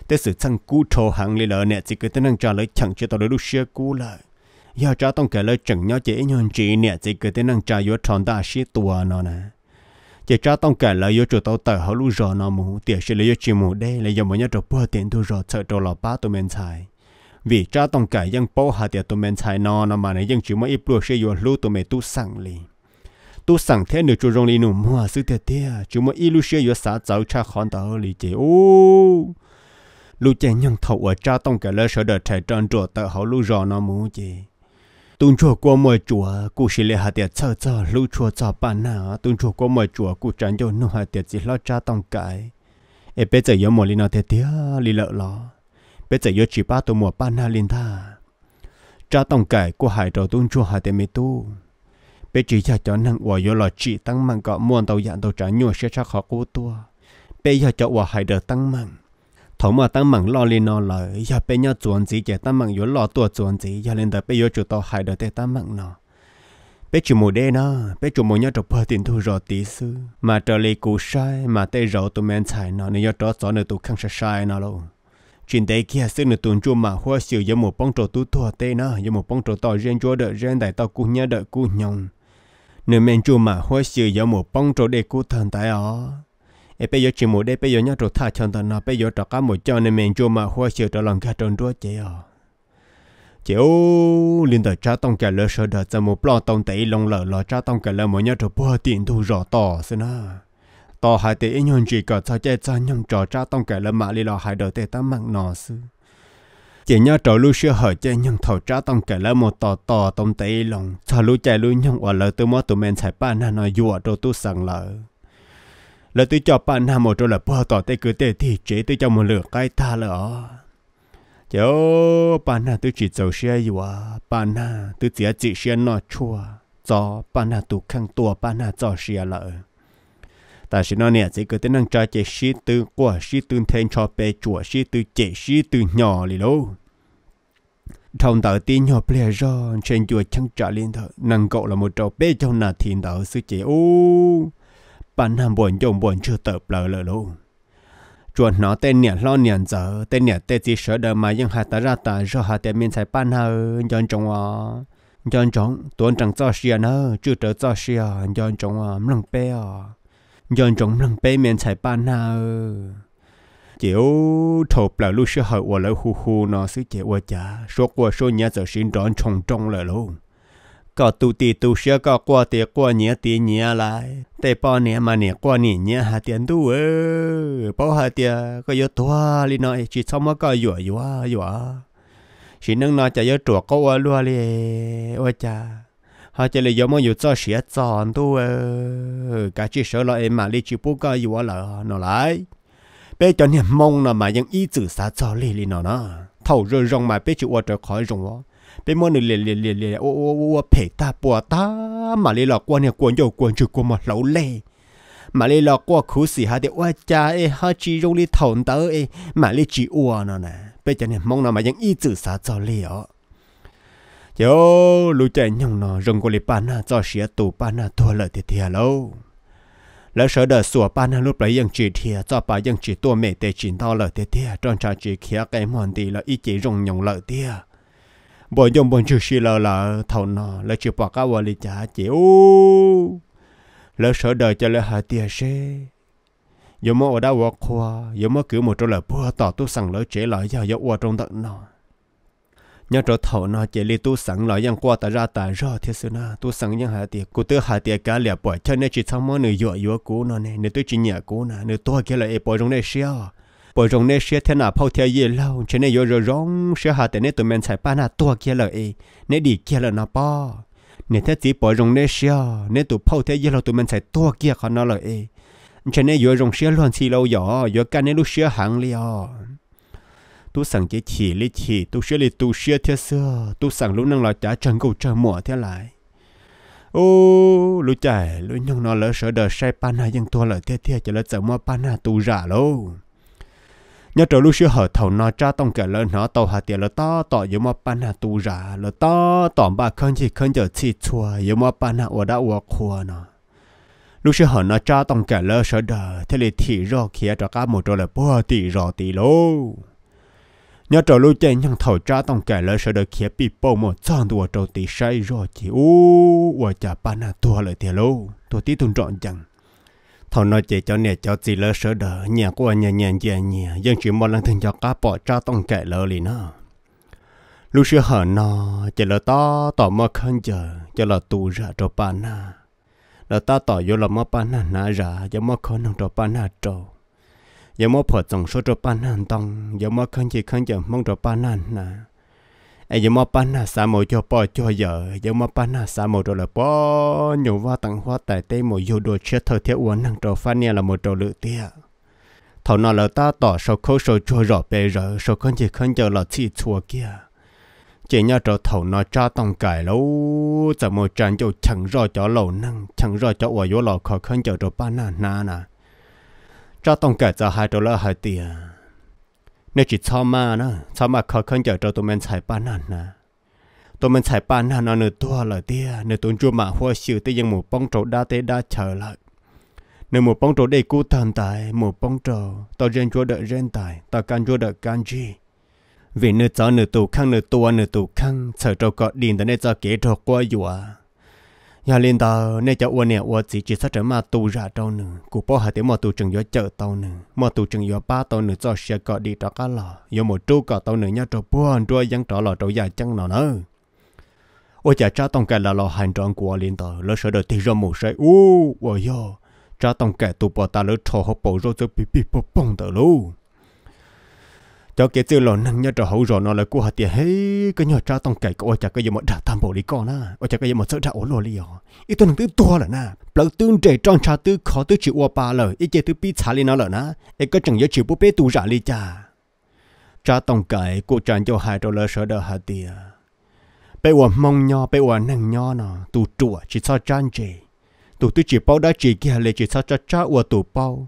thế sự chăng cú trâu hàng lì lỡ nè chỉ cứ tin nâng cha lỡ chẳng chế tao lỡ lũ xe cú lại giờ cha tông kể lời chừng nhau chỉ nhon chỉ nè chỉ cái tên năng cha yếu tròn ta xí tua nó nè chỉ cha tông kể lời yếu chủ tao tờ hậu lũ rồi nó mù tiền xí lời yếu chỉ mù đây là giờ mới nhớ được bữa tiền tôi rồi sợ đồ lọ ba tôi men xài vì cha tông kể dân bố hà tiệt tôi men xài nó nó mà này dân chỉ mới ít bữa xí yếu lũ tôi mày tu sẵn li, tu sẵn thế nửa chú rong li nụ mua sư tiệt tiệt, chú mua ít lu xia yếu xã cháu cha khón tờ li chỉ ô lu chế nhân thầu ở cha tông cái lời sợ đợt trẻ tròn trộn tờ hậu lu rò nó mù chỉ tung chùa qua mọi chùa cụ sĩ lệ hạt tiệt sợ sợ lũ chùa sợ bàn nà tung chùa qua mọi chùa cụ tránh cho nó hạt tiệt chỉ lo cha tông cãi. e bây giờ yếu mọi linh nó thế tía li lợ lo bây giờ yếu chỉ ba tụ mùa bàn nà linh ta, cha tông cái của hải trò tung chùa hạt tiệt mi tu bây chỉ cho cho năng quả yếu lo chỉ tăng mạnh có muôn tàu dạng tàu trả nhua sẽ chắc khó cố tua bây giờ cho quả hải được tăng mạnh thằng mà tăng mảng lo lên dạ, nó là giờ bây giờ chuẩn gì chứ tăng mảng yếu lo tua chuẩn gì giờ lên đời bây giờ chủ hại đời thế tăng mảng nó bây giờ mùa đê nó bây giờ mùa nhớ chụp hơi tiền thu rồi tí sư mà trở lại cũ sai mà tê rồi tụi men xài nó nên nhớ chó chó nữa tụi khăng sai sai nó luôn chuyện đấy kia sư nữa tụi chua mà hoa siêu giờ một bông trầu tú thua tê nó giờ một bông trầu tỏi riêng chúa đợi riêng đại tao cú nhớ đợi cú nhông nếu men chua mà hoa siêu giờ một bông trầu để cú thần tại ó ai bây giờ chỉ một đây bây giờ nhau trộn tha chân tao nào bây giờ cho cả một cho nên mình cho mà hoa sữa trộn lòng cá tròn chúa chị à chị ô liên tờ cha tông cả lỡ sợ đợt cho một lo tông tẩy lòng lỡ lo cha tông cả lỡ một nhau trộn bữa tiền thu rõ to xin à to hai tệ nhon chỉ có cho chơi cho nhung trò cha tông cả lỡ mà li lò hai đợt tệ ta mặn nọ sư chỉ nhớ trò lu sửa hở chơi nhon thầu cha tông cả lỡ một to to tông tẩy lòng cho lu chạy lu nhung ở lỡ từ mất tụi mình phải ba na nói dùa rồi tu sằng lỡ là tôi cho bạn nằm một chỗ là bỏ tỏ tay cứ tê thì chế tôi cho một lửa cái tha lỡ cháu bạn nào tôi chỉ giàu xe gì à bạn nào tôi chỉ chỉ xe nó chua cho bạn nào tôi khăng tua bạn nào cho xe lỡ ta chỉ nói nè chỉ cứ tính năng cho chế sĩ tư qua sĩ tư thêm cho bé chua sĩ tư chế sĩ tư nhỏ lì lô trong tờ tin nhỏ ple rồi trên chùa chẳng trả lên thở năng cậu là một trò bé trong nà thiên tờ sư chế ô bản hàm buồn dùng buồn chưa tập lỡ lỡ lỗ chuột nó tên nhẹ lo nhẹ giờ tên nhẹ tên chỉ sợ đời mà nhưng hạt ta ra ta do hạt tên mình sai bản hờ chọn chọn à chọn chọn tuần chẳng cho xia nữa chưa trở cho xia chọn chọn à măng pe à chọn chọn măng pe mình sai bản hờ chiếu thộp là lúc xưa hậu và lỡ hù hù nó xứ chế và chả số qua số nhà giờ xin đón chồng trong lại luôn có tu tì tu sửa có qua tiền qua nhé tì nhé lại tệ bao 年嘛年过年年还点多哦，包还点个要多哩呢，去什么个月月月，是能拿就要做个我落哩，我家，他这里要么有做些赚多哦，该去收了哎嘛，你去不个月了，拿来，别叫你懵了嘛，用一直啥做哩哩呢呢，头热热嘛，别去我这开种哦。bên mua nửa lìa lìa lìa lìa ô ô ô phe ta bỏ ta mà lấy lọ qua nè quần dầu quần chữ quần mà lẩu lê mà lấy lọ qua khứ sĩ hà để qua cha ê ha chỉ rong đi thầu tớ ê mà lấy chỉ ua nó nè bây giờ nè mong nào mà vẫn y chữ xá cho lìa yo lũ trẻ nhung nó rong qua lìa ba na cho xía tù ba na thua lợi thiệt thiệt lâu lỡ sợ đỡ sủa ba na lúc lấy dân chỉ thiệt cho ba dân chỉ tua mẹ để chỉ đau lợi thiệt thiệt trong trà chỉ khía cái món thì là ý chỉ rong nhung lợi thiệt bọn dòng bọn chư xì lờ là thầu nọ là chịu bỏ cá vào lì chả ô, lỡ sợ đời cho lỡ hạ tiền xe giờ mà ở đâu qua khoa giờ mà cứ một chỗ là bữa tỏ tu sẵn lỡ chế lại giờ giờ qua trong tận nọ nhớ chỗ thầu nọ chế lì tu sẵn qua ta ra ta rõ thế sự na tu sẵn ยัง hạ tiền cụ tư hạ tiền cá lẹ bỏ chân này chỉ thằng món nửa dọa dọa cũ nọ nè nửa tôi chỉ nhẹ cũ nè nửa tôi kia là ép bỏ trong này xíu ปอรงเนเชียเทน่าพ่อเทียเย่เล่าเชนเนยโยโยร้องเชืีอหาแต่เนี่ยตุแมนใส่ป้าหน้าตัวเกียเลยเนดีเกียเลยนะป้อเนี่ยแท้จีปอรงเนเชียเนี่ยตัุพ่อเทียเย่เราตุแมนใส่ตัวเกียขนาดเลยเชนเนยโยร้องเชือหลอนสีเราหยอยกันเนี่ยลูเชืีอหางเลีอตุสังเจกตีลิฉีตุเชืีอลิตุเชืีอเทเสือตุสังลุนั่งรอจ่าจังกูจ่าหมัวเท่าไรโอ้รู้ใจรู้ยังนอนแล้วเสดอใช้ปานายังตัวเลยเทียเทียจะแล้วจะมัวปานาตูจ่าโลนี่ยตัวลูกเชื่อหัวท่าน่อจ้าต้องเกิดเลยนอต่อหัวเตี๋ยวต่อต่อยมาปันหัวตูระเลยต่อต่อมาคนที่คึ้นจะชิดชัวยมาปันหัวดาวัวขวานะลูกเชื่อหัวน่อจ้าต้องเกิดเลยเสด็จที่ลีที่รอเขียจักามุ่งตรวเลยปวดตีรอตีโลนี่อตัวลูกเจนยังทั่วจ้าต้องแก่เลยเสด็จเขียปีโป้หมดจ้างตัวโจตีใช้รอจีอู้ว่าจะปันหัตัวเลยเถตี๋ยวตัวที่ตุนจอดจัง thôi nói chỉ cho nè cho gì lỡ sợ đỡ nhà của nhà nhà nhà nhà dân chỉ một lần thân cho cá bỏ cho tông kẻ lỡ lì nó lúc xưa hở nó chỉ lỡ to tỏ mơ khăn chờ cho là tù ra cho bà na lỡ ta tỏ vô là mơ bà na na ra cho mơ khó nông cho bà na trâu giờ mơ phở tổng số cho bà na tông giờ mơ khăn chỉ khăn giờ mong cho bà na na ai giờ mà bán à sao mà cho bỏ cho giờ giờ mà bán à sao mà rồi là bỏ nhổ va tặng hoa tại tây một dù đồ chết thời thiếu uốn năng trầu phan nia là một trầu lự tia thầu nọ là ta tỏ sau khâu sau cho rõ bề rỡ sau con chỉ không giờ là chỉ chùa kia chỉ nhớ trầu thầu nọ cha tòng cải lâu giờ một trận cho chẳng rõ cho lâu năng chẳng rõ cho uốn vô lò khó không giờ rồi bán à na na cha tòng cải giờ hai trầu là hai tia nếu chỉ cho mà nó cho mà khó khăn giờ cho tụi mình xài ba nè nè tụi mình xài ba nè nó nửa tua là tia nửa tuần chưa mà hoa siêu tới dân một bóng trầu đã tế đã chờ lại nửa một bóng trầu đây cú thần tài một bóng trầu tao rèn chúa đợi rèn tài tao can chúa đợi can chi vì nửa cháu nửa tù khăn nửa tua nửa tù khăn chờ trâu cọt điền tới nửa cho kế trâu qua dùa nhà liên ta nay cho uo nè uo chỉ chỉ sát trở mà tu ra tàu nè cụ bỏ hai tiếng mà tu trường gió chợ tàu nè mà tu trường gió ba tàu nè cho xe cọ đi cho cá lò gió một trâu cọ tàu nè nhá trâu buồn trâu vẫn trâu lò trâu dài chân nào nữa ôi chả cha tông cái là lò hành trang của liên ta lỡ sợ được thì ra một sai u ôi yo cha tông cái tu bỏ ta lỡ trò hộp bỏ rồi cho bị bị bỏ bông tao luôn cho cái chữ lò năng nhớ trò hậu rồi nó là cua hạt tiền hết cái nhớ tra tông cày của cha cái gì mà đã tam bộ đi con á ở cha cái gì mà sợ trả ổ lò lý ó ít tuần thứ to là na lỡ tương trẻ trang cha tư khó tư chịu ua ba lỡ ít chế thứ pi xả liền nó là na ít cái chẳng nhớ chịu bố bé tu giả liền cha trả tông cày của cha cho hai trò lỡ sợ đỡ hạt tiền bây giờ mong nho bây giờ năng nho nó tu chùa chỉ sao tràn chê tu tư chỉ bao đã chỉ kia lệ chỉ sao cha cha ua tu bao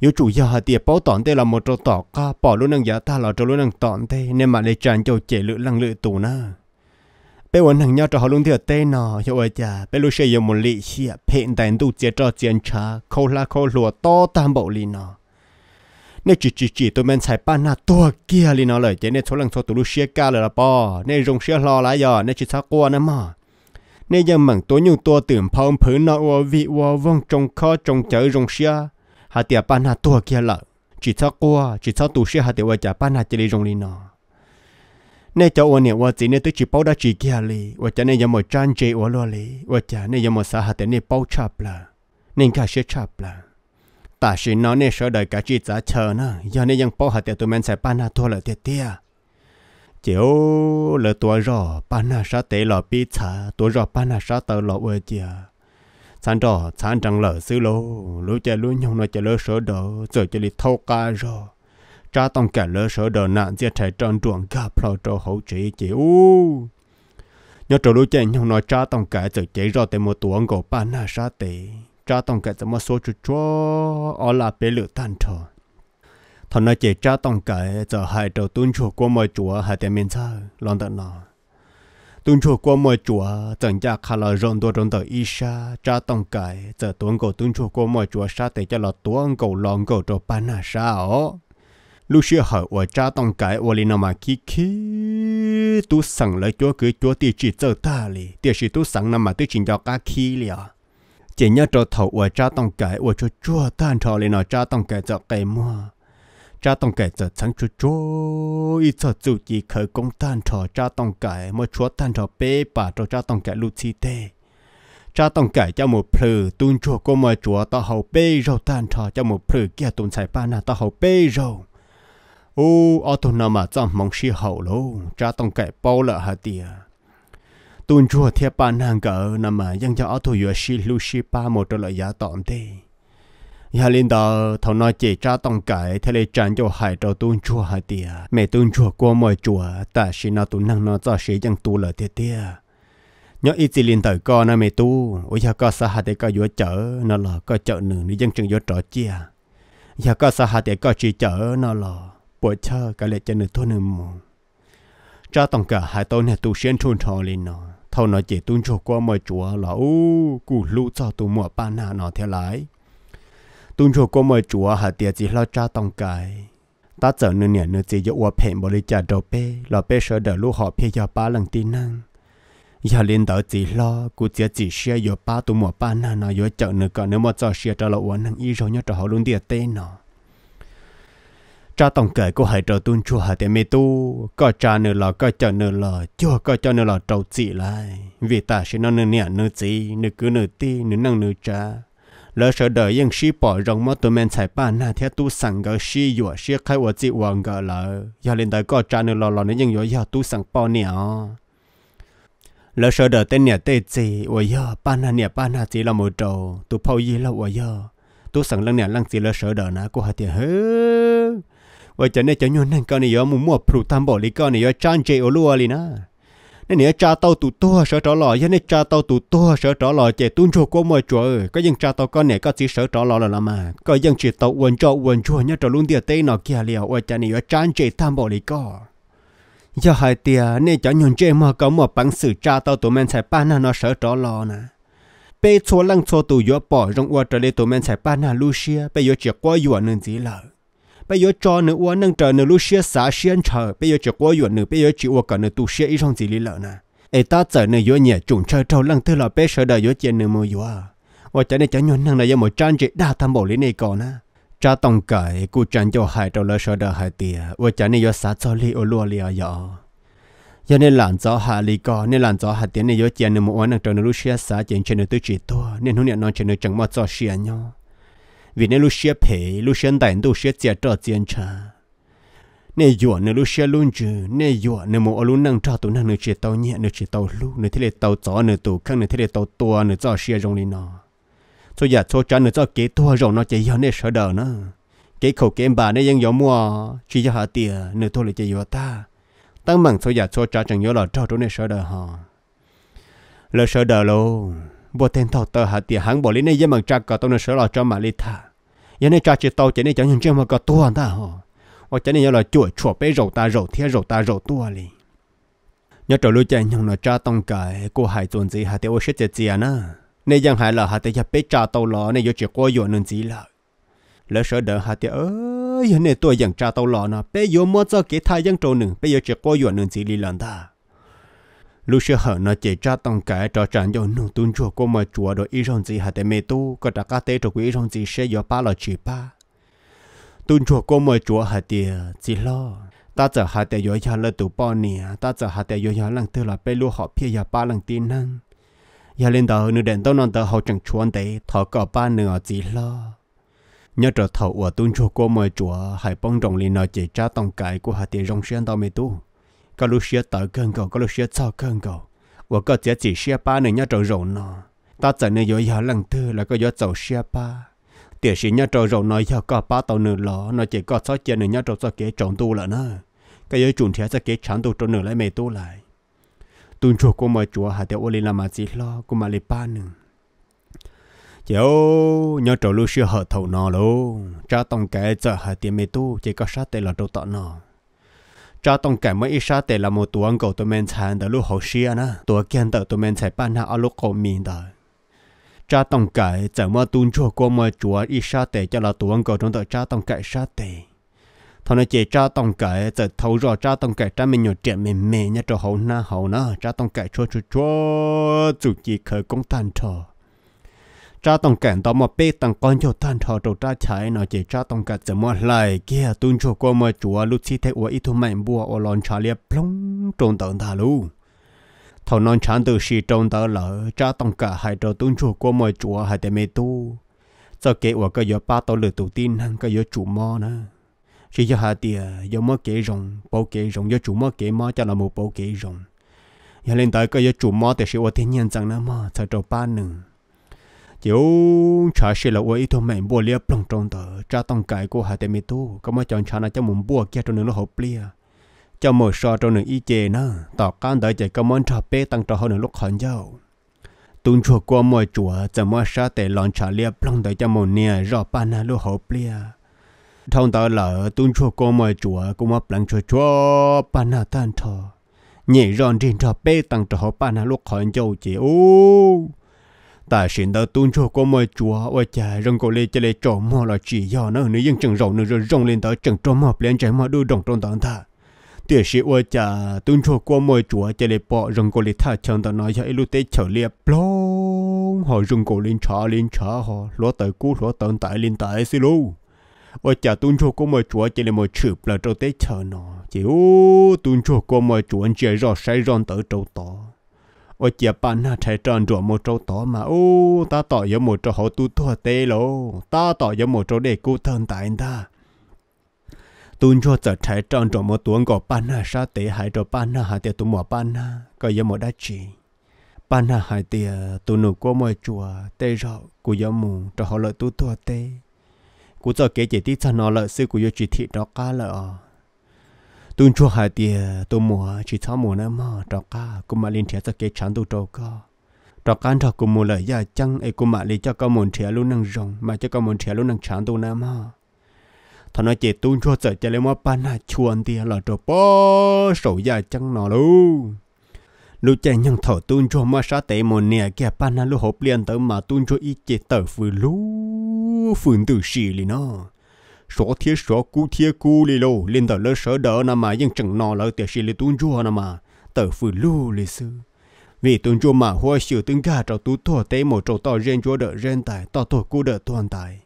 yêu chủ giờ tiệp bảo tòn thế là một trò tỏ ca bỏ luôn năng giả ta là trò luôn năng tòn thế nên mà để tràn cho chế lự lăng lự tù na bây giờ thằng nhau trò họ luôn thiệt tê nọ hiểu ai chả bây lúc xây dựng một lị xịa phện tài tu chế trò chiến trà khâu la khâu lùa to tam bộ lì nọ nên chỉ chỉ chỉ tôi mình xài ba na tua kia lì nọ lời chế nên số lần số tụi lúc xịa ca là bỏ nên dùng xịa lo lại giờ nên chỉ sao qua nữa mà nên giờ mảng tối nhiều tua tưởng phong phứ nọ vị vong trong kho trong chợ rong xia hà tiệt ban hà tua kia lợ chỉ cho qua chỉ cho tù sĩ hà tiệt vợ chả ban hà chỉ lấy rong lì nọ nên cho ôn nhiều vợ chỉ nên tôi chỉ bảo đã chỉ kia lì vợ cha nên giờ một trang chế vợ lo lì vợ cha nên giờ một xã hà tiệt nên bảo chập là nên cả sẽ chập là ta sĩ nó nên sợ đợi cả chỉ giá chờ nữa giờ bảo hà tiệt tụi mình sẽ ban hà tua lợ tiệt tiệt chiều lỡ tua rò ban hà sa tế lọ bị cha tua rò ban hà sa tờ lọ vợ chả sáng đó sáng trăng lỡ xứ lô lũ chơi lũ nhau nó chơi lỡ sớ đồ rồi chơi đi thâu ca rồi cha tông cả lỡ sớ đồ nạn giết thầy tròn ruộng gặp lo cho hậu chỉ chỉ u nhớ trâu lũ chơi nhau nó cha tông cả giờ chỉ rồi tới một tuồng cổ ba na sa tì cha tông cả 怎么说出说 ở là bể lửa tan thở thằng nó chỉ cha tông cả giờ hai đầu tuôn chuột qua mọi chùa hai tiền miền xa lòng tận nào tuần chùa qua mọi chùa chẳng cha khá là rộng đồ rộng tờ y sa cha tông cải giờ tuần cầu tuần chùa qua mọi chùa sa để cho là tuần cầu lòng cầu cho bán à sao lúc xưa hỏi ở cha tông cải ở lên mà kí kí tu sẵn lấy chỗ cứ chỗ tiền chỉ giờ ta li tiền chỉ tu sẵn nằm mà tu chỉ cho cá kí liền. à chỉ nhớ cho thầu ở cha tông cải ở chỗ chúa tan cho lên ở cha tông cải cho cái mua cha tông kể giờ chẳng chú chú ít cho chủ chỉ khởi công tan trò cha tông kể mà chúa tan trò bê bà cho cha tông kể lu chi tê cha tông kể cho một phừ tuôn chùa có mà chúa tao hậu bê rồi tan trò cho một phừ kia tuôn xài ba na tao hậu bê rồi ô ô tuôn nào mà chẳng mong si hậu lô cha tông kể bao lợ hả tìa tuôn chùa thiệp ba nàng gỡ nằm mà dân cho ô tuôn yua si lu si ba một trở lại giá tỏm tê nhà linh đó thầu nói chỉ cha tông cái thế lấy tràn cho hải trâu tuôn chùa hai tiề mẹ tuôn chùa qua mọi chùa ta xin nó tuôn năng nó cho sĩ chẳng tu lợi tiề tiề nhớ ít gì linh tới con nó mẹ tu ôi cha có sa hạt để có vua chở nó là có chợ nửa nữ dân trường vua trò chia nhà có sa hạt để có chỉ chở nó là bộ cha cái lệ chân nửa thôi nửa mù cha tông cả hải tôn này tu xuyên thôn trò linh nó thầu nói chỉ tuôn chùa qua mọi chùa là u cụ lũ cho tu mùa ba na nó theo lái ตุนโชก็มาจัวหาเตียจีเราจ้าต้องไกตาเจอเนื้อเนี่ยเนื้อจีจะอวเพ่งบริจาคดอกเป้เราเป้เสดลูกหอเพียยาป้าหลังตีนั่งยาเล่นเต๋อจีเรากูเจียจีเชียยป้าตัวหมวป้าน่านอยเจอเนื้อก่อนเนื้อมาจอเชียจะเราอวนนั่งอีเราเนี่ยจะหอลุนเดียเต้นเนาะจ้าต้องเกิดก็หายเจอตุนชัวหาแต่ไม่ตู้ก็จ้าเนื้อเราก็เจอเนื้อเราจ้าก็เจอเนื้อเราเจ้าจีไรวิตาชินเนื้อเนี่ยเนื้อจีเนื้อกูเนื้อตีเนื้อนั่งเนื้อจ้าล้วเสดยังชีปอรงมอตัวแมนใช้ป้านหน้าเทียตู้สั่งก็ชีอยู่เชียใครว่าจีวังก็เลยยาเล่นได้ก็จานหลลอนี่ยังอยู่ยาตู้สั่งปอเนี่ยแล้วเสดเต้นเนี่ยเตจีว่ายอป้านหน้าเนี่ยป้านหน้าจีละโมโตตู้พอยีละวว่ายอตู้สั่งลังเนี่ยลังจีแล้วเสดนะกูหาเีเฮ้ว่าจะเนี่ยจะยนนั่นก็เนี่ยมัวมัวพลูตามบ่อลีก็เนี่ยจานเจอลัวลีนะ nên nếu cha tao tụt tua sợ trở lò nên cha tao tụt tua sợ trở lò chạy tuôn cho cô mọi chỗ có dân cha tao con này có chỉ sợ trở lò là mà có dân chỉ tao quên cho quên chua nhá trở luôn tiệt tây nó kia liều ở cha này ở chán chạy tham bộ lý co giờ hai tiệt nên cho nhon chơi mà có một bằng sự cha tao tụ men sai pan nó sợ trở lò nè bây số lăng số tụ yo bỏ trong uốn trở lên tụ men sai pan là Lucia bây giờ chỉ có uốn nên gì lợi bây giờ cho nữ uống nâng chờ nữ lúc xia xả xuyên chờ bây giờ chỉ qua yuan nữ bây giờ chỉ uống cả nữ tu xia ít trong gì lý lợn à ai ta chờ nữ yuan nhẹ trùng chơi trâu lăng thứ là bé sợ đời yuan chuyện nữ mua yuan và cho nên cho nhuận nâng là do một trang trị đa thăm bộ lý này còn á cha tông cải cụ trang cho hai trâu lơ sợ đời hai tia và cho nên do xả cho lý ô lúa lý ở giờ nên làm gió hạ lý co nên làm rõ hạ tiến này do chuyện nữ mua uống nâng chờ nữ lúc xia xả chuyện chuyện nữ tư chỉ to nên hôm nay nói chuyện nữ chẳng mất cho xia nhau vì nên lúc xe phê lúc xe đại đâu xe chia trọ chiến cha nên dọn nên lúc xe luôn chứ nên dọn nên một lúc năng trọ tụ năng nên chỉ tàu nhẹ nên chỉ tàu lu nên thế là tàu gió nên tàu khăn nên thế là tàu tua nên gió xe rong lên nó cho giờ cho cha nên gió kế tua rong nó chỉ do nên sợ đỡ nó kế khẩu cái bà nên ยัง gió mua chỉ do hạ tiền nên thôi là chỉ do ta tăng bằng cho giờ cho cha chẳng nhớ là trọ chỗ nên sợ đỡ họ lỡ sợ đỡ lâu bộ tên thọ tờ hạ tiền hắn bỏ lên nên dân bằng cha cả tao nên sợ là cho mà lên thả giờ này cha chỉ tàu chỉ này chẳng những chuyện mà có tua ta hả ở chỉ này giờ là chuột chuột bé rầu ta rầu thế rầu ta rầu tua li nhớ trở lui chạy nhung là cha tông cái cô hải tuần gì hải tiêu ô chết chết na này chẳng hải là hải tiêu bé cha tàu lọ này giờ chỉ qua dọn nên gì là lỡ sợ đỡ hải tiêu ơi giờ này tôi chẳng cha tàu lọ na bé giờ mua cho cái thai dân trâu nữa bé giờ chỉ qua dọn nên gì li lần ta lúc xưa hở nó chỉ cha tông cái cho chẳng cho nụ tuôn chùa cô mà chùa đồ ý rong gì hạt để mê tu có đã cá tế cho quý rong gì sẽ do ba lo chỉ ba tuôn chùa cô mà chùa hà thì chỉ lo ta giờ hà để do nhà là tụ bao nè ta giờ hà để do nhà lăng tư là bê lu họ phe nhà ba lăng tin năng nhà lên đầu nửa đèn tao non tao hậu chẳng chuan đấy thọ cọ ba nửa chỉ lo nhớ trở thọ ở tuôn chùa cô mà chùa hãy bông trồng liền nói chỉ cha tông cái của hà thì rong xuyên tao mê tu có lúc xưa tới cơn cầu có lúc xưa cho cơn cầu và có chỉ chỉ xưa ba này nhá trâu rầu nó ta chẳng nên yếu yếu lần thứ là có yếu trâu xưa ba tiểu sĩ nhá trâu rầu nói yếu có ba tàu nửa lọ nó chỉ có sáu chia này nhá trâu cho kế trộn tu lợn nữa cái yếu chuồn thế cho kế chán tu trộn nửa lại mày tu lại tuần chùa của mọi chùa hà tiểu ô làm mà chỉ lo của mà lấy ba nữa chiếu nhớ trâu lúc xưa hợp thầu nó luôn cha tông cái chợ hà tiền mê tu chỉ có sát tê là trâu tọt nó cho tông cả mấy isa tệ là một tuần cầu tụi men chán đó lúc hồ xia na tuần kiên đó tụi men chạy ban hạ ở lúc cổ miền đó cha tông cải chẳng mà tuôn chùa qua mà ít isa tệ cho là tuần cầu trong đó cha tông cải sa tệ thôi nói chỉ cha tông cải giờ thấu rõ cha tông cải cha mình nhiều chuyện mình mê nhá cho hậu na hậu na cha tông cải chua chua chua chủ chỉ khởi công tan thọ cha tông cảnh tao mà bê tăng con cho tan thọ đầu cha trái nó chỉ cha tông cả 怎么来 kia tuân cho qua mà chúa lúc chỉ thấy ủa ít thôi mạnh bùa ở lon trà liệp plong trốn tận thà lu thầu non chán từ si trốn tờ lỡ cha tông cả hai trò tuân cho qua mà chúa hai tay mày tu cho kế ủa cái giờ ba tao lừa tụ tin hăng cái giờ chủ mò nè chỉ cho hai tia giờ mất kế rồng bao kế rồng giờ chủ mất kế mò cho là một bao kế rồng giờ lên tới cái giờ chủ mò thì sẽ ủa thiên nhiên rằng nó mò sợ ba nừng chiếu cha sẽ là quay thôi mẹ bùa liệp plong trong tờ cha tông cải của hai tay mi tu có mà chọn cha na cho mùng bùa kia trong nửa nó hộp lia à. cho mở so trong nửa y chê nó tỏ can đợi chạy cầm món cha bé tăng trò hơn nửa lúc hòn dâu tuôn chùa qua mọi chùa cho mọi sa tệ lon cha liệp plong đợi cho mùng nia rõ ba na lúc hộp lia à. thông tờ lỡ tuôn chùa qua mọi chùa cũng mà plong chùa chùa ba na tan thọ nhẹ ròn trên trà bé tăng trò hộp ba na lúc hòn dâu chịu ta xin đã tuôn cho có mọi chúa và cha rừng cổ lê chơi lê trò mò là chỉ do nó nữ dân chẳng rầu nữ rồi rong lên đó chẳng trò mò lên trái mà đu đồng trong tận ta tiếc sĩ và cha tuôn cho có mọi chúa chơi lê bỏ rừng cổ lê tha chẳng ta nói cho ilu tế trở lê plong họ rừng cổ lên trả lên trả họ lúa tới cú lúa tận tại lên tại xí lô và cha tuôn cho có mọi chúa chơi lê mọi chụp là trâu tế chờ nó chỉ ô tuôn cho có mọi chúa chơi rõ sai ròn tới trâu tỏ ở chìa bàn na chạy tròn rủa một chỗ tỏ mà ô ta tỏ giống một chỗ họ tu thua tê lô ta tỏ giống một chỗ để cứu thân tại ta tuôn cho trở chạy tròn rủa một tuần gọi bàn na sa tế hại rồi bàn na hại tiệt tu mỏ bàn na có giống một đá chỉ bàn na hại tiệt tu nụ của mọi chùa tê rõ của giống mù cho họ lợi tu thua tê của cho kể chỉ tiết cho nó lợi sư của yo chỉ thị đó cá lợi tuần chua hai tiền tu mùa chỉ thao mùa nữa mà trọ cá cũng mà liên thiệt cho cái chán tu trọ cá trọ cá trọ cũng mua lại giờ chăng ấy cũng mà lấy cho con muốn thiệt luôn năng rồng mà cho con muốn thiệt luôn năng chán tu nữa mà thằng nói chị tuần chua sợ cho lấy mua ban là chuồn tiền là trọ bó sổ giờ chăng nó luôn lúc chạy nhung thở tuôn cho mà sa tệ một nè kia ban na lúc hộp liền tới mà tuôn cho ít chế tờ phù lú phun từ xì li nó số thiết số cú thiết cú lì lô lên tờ lơ sở đỡ nà mà nhưng chẳng nọ lỡ tiểu sĩ lì tuôn chua nà mà tờ phù lù lì sư vì tuôn chua mà hoa sử tương gà trò tú thua tế một trò to rên chua đỡ rên tài to thua cú đỡ toàn tài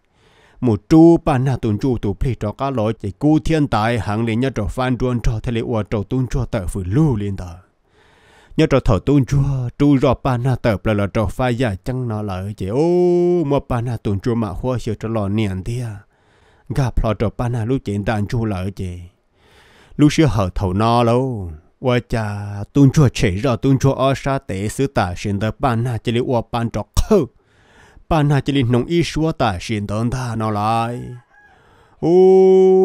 một chú ba nà tuôn chua tụ phê trò cá lỗi chỉ cú thiên tài hạng lì nhớ trò phan tuôn trò thay lì ua trò tuôn chua tờ phù lù lên tờ nhớ trò thở tuôn chua chú rò ba na tập là là trò phai giả chẳng nọ lợi chị ô mà ba na tuôn chua mà hoa sửa trò lò niệm đi à gà plọ trò bà nà lúc chuyện đàn chu lỡ chị lúc xưa hở thầu no lâu wa cha tuôn chua chỉ ra tuôn chua ở sa tế sứ tả xin đỡ bà nà chỉ li wa ban trọ khơ bà nà chỉ li nông y xua tả xin đỡ ta nó lại ô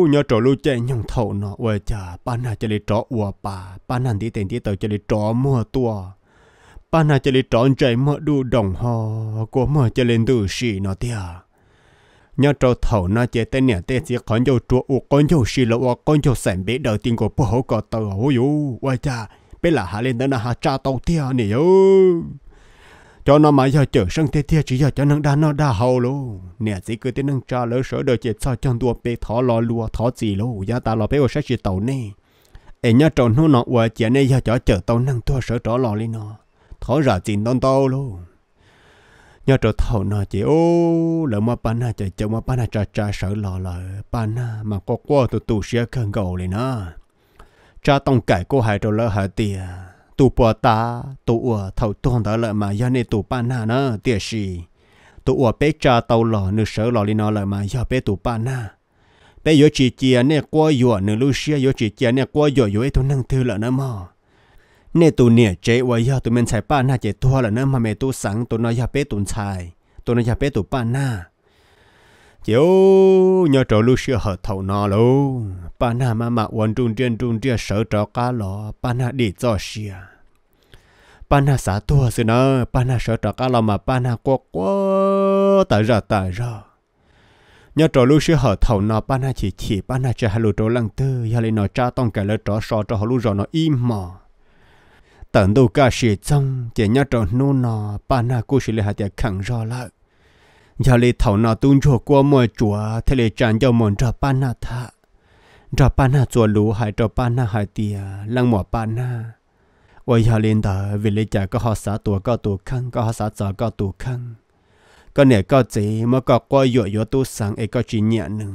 nhớ trò lúc chạy nhung thầu nó wa cha bà nà chỉ li trọ wa bà bà nà đi tiền đi tàu chỉ li trọ mua tua bà nà chỉ li trọn chạy mua đu đồng ho của mua chỉ lên từ xì nó tiệt nhà trâu thầu na chế tên nè tên chỉ con dâu chúa u con dâu xì lộ u con dâu sản bé đầu tiên của bố hậu có tờ hậu yu ôi cha bây là hà lên đó là hà cha tàu tia nè ư cho nó mà giờ chở sang thế tia chỉ giờ cho nó đa nó đa hậu lô nè chỉ cứ tên nâng cha lỡ sở đời chế sao trong đua bé thọ lò lúa thọ gì lô gia ta lò bé ở sát chỉ tàu nè ê nhà trâu nó nọ ua chế nè giờ cho chở tàu nâng thua sở trò lò lên nó thọ ra chỉ non tàu luôn nhà trở thầu na chị ô lỡ mà bà nà chạy chạy mà bà nà trà trà sợ lò lỡ bà nà mà có qua tụ tụ xe khăn gầu lên nà cha tông cải cô hải trở lỡ hải tìa tụ bò ta tụ ủa thầu tuôn đó lỡ mà do nên tụ bà na nà tìa xì tụ ủa bé cha tàu lò nữ sợ lò lên nó lỡ mà do bé tụ bà nà bé yếu chỉ chia nè qua yếu nữ lưu xe yếu chỉ chia nè qua yếu yếu ấy tụ năng thư lỡ nà mò nè tụ nè chế wa ya tụ mình chạy ba na chế tua là nữa mà mẹ tụ sáng tụ nó ya bé tụ chạy tụ nó ya bé tụ ba na chiếu nhớ trò lu sửa hở thầu nó lô ba na mà mà quần trung trên trung trên sợ trò cá lò ba na đi cho xia ba na xả tua xí nó ba na sợ trò cá lò mà ba na quá quá tại ra tại ra nhớ trò lu sửa hở thầu nó ba na chỉ chỉ ba na chơi hai lô trò lăng tư ya lên nó cha tông cái lơ trò sò trò họ lu rồi nó im mà tận đâu cả sĩ trong chỉ nhớ trò nô nọ ba na cô sĩ lệ hạt tiệt khẳng rõ lại giờ lệ thầu nọ tung chùa qua mọi chùa thế lệ tràn cho mòn trò ba na thà trò ba na chùa lũ hải trò ba na hải tiệt lăng mỏ ba na ôi giờ lên tờ vì lệ chả có họ xã tuổi có tuổi khăn có họ xã giờ có tuổi khăn có nè có gì mà có qua yo yo tu sáng ấy có chỉ nhẹ nữa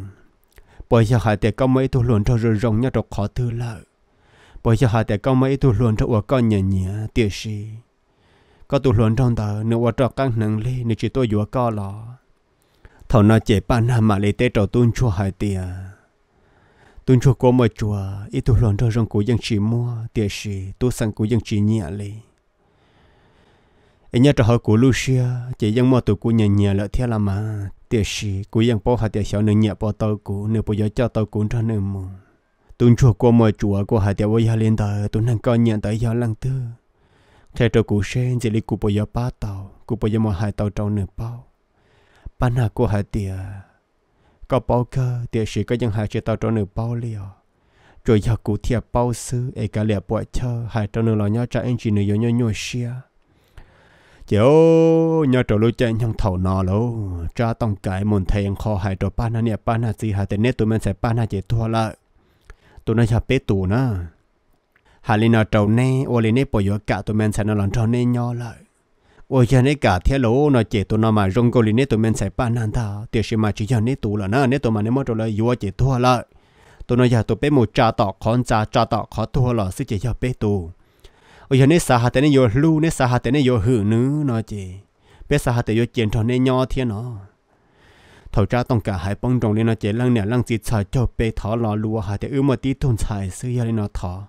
bây giờ hải tiệt có mấy tu luận cho rồi rong nhớ trò khó thứ lợi bởi cho họ để công mấy tụ luận cho của con nhẹ nhẹ tiêu sĩ có tu luận trong tờ nếu ở trọ các năng lý nếu chỉ tôi vừa co lo, thầu nó chế ban hà mà lấy tế trò tuôn chua hai tiền tuôn chua có mọi chùa ít tụ luận trong rong của dân chỉ mua tiêu sĩ tu sang của dân chỉ nhẹ lý ấy nhớ trò hỏi của Lucia chỉ dân mua tu của nhẹ nhẹ lợi thiên là mà tiêu sĩ của dân bỏ hai tiêu xảo nửa nhẹ bỏ tàu của nếu bỏ giờ cho tàu của cho nên mua tuần chùa qua mọi chùa qua hai tiêu ya lên tờ tôi nâng cao nhận tới ya lăng tư thế cho cụ sen chỉ lấy cụ bồi ya ba tàu cụ bồi ya mọi hai tàu trâu nửa bao ba hà qua hai tiêu có bao cơ tiêu sĩ có những hai chiếc tàu trâu nửa bao liền, rồi giờ cụ thiệp bao sư ấy cả liệp bội thơ hai trâu nửa lò nhau cho anh chị nửa yo nhau nhau xia chiều nhớ trò lối chạy nhung thầu nọ lô cha tông cái môn thầy kho hai trò ba na nè ba na gì hai tên nét tụi mình sẽ ba na chỉ thua lại ตัวน่าชาเปตัวนะ ฮาลินาเจ้าเน่โอเลเน่ปอยกะตัวแมนใส่นอหลอนเจ้าเน่ย่อเลยโอ้ยเน่กะเทียโลนอเจตัวนอมารงโกลิเน่ตัวแมนใส่ป้านันตาเตียชิมาจิยาเน่ตัวละนะเน่ตัวมันเน่มอตัวเลยยัวเจตัวละตัวนอยาตัวเปมูจ่าต่อคอนจ่าจ่าต่อขอตัวหล่อสิเจียเปตัวโอ้ยเน่สาหัสเน่โยลูเน่สาหัสเน่โยหือนื้อนอเจเปสาหัสเน่โยเจียนทอนเน่ย่อเทียนอ thầu ra tông cả hai bông rồng lên nó chế lăng nè lăng chỉ sợ cho bê thỏ lò lúa hà để ư mà tí thôn xài sư ya lên nó thọ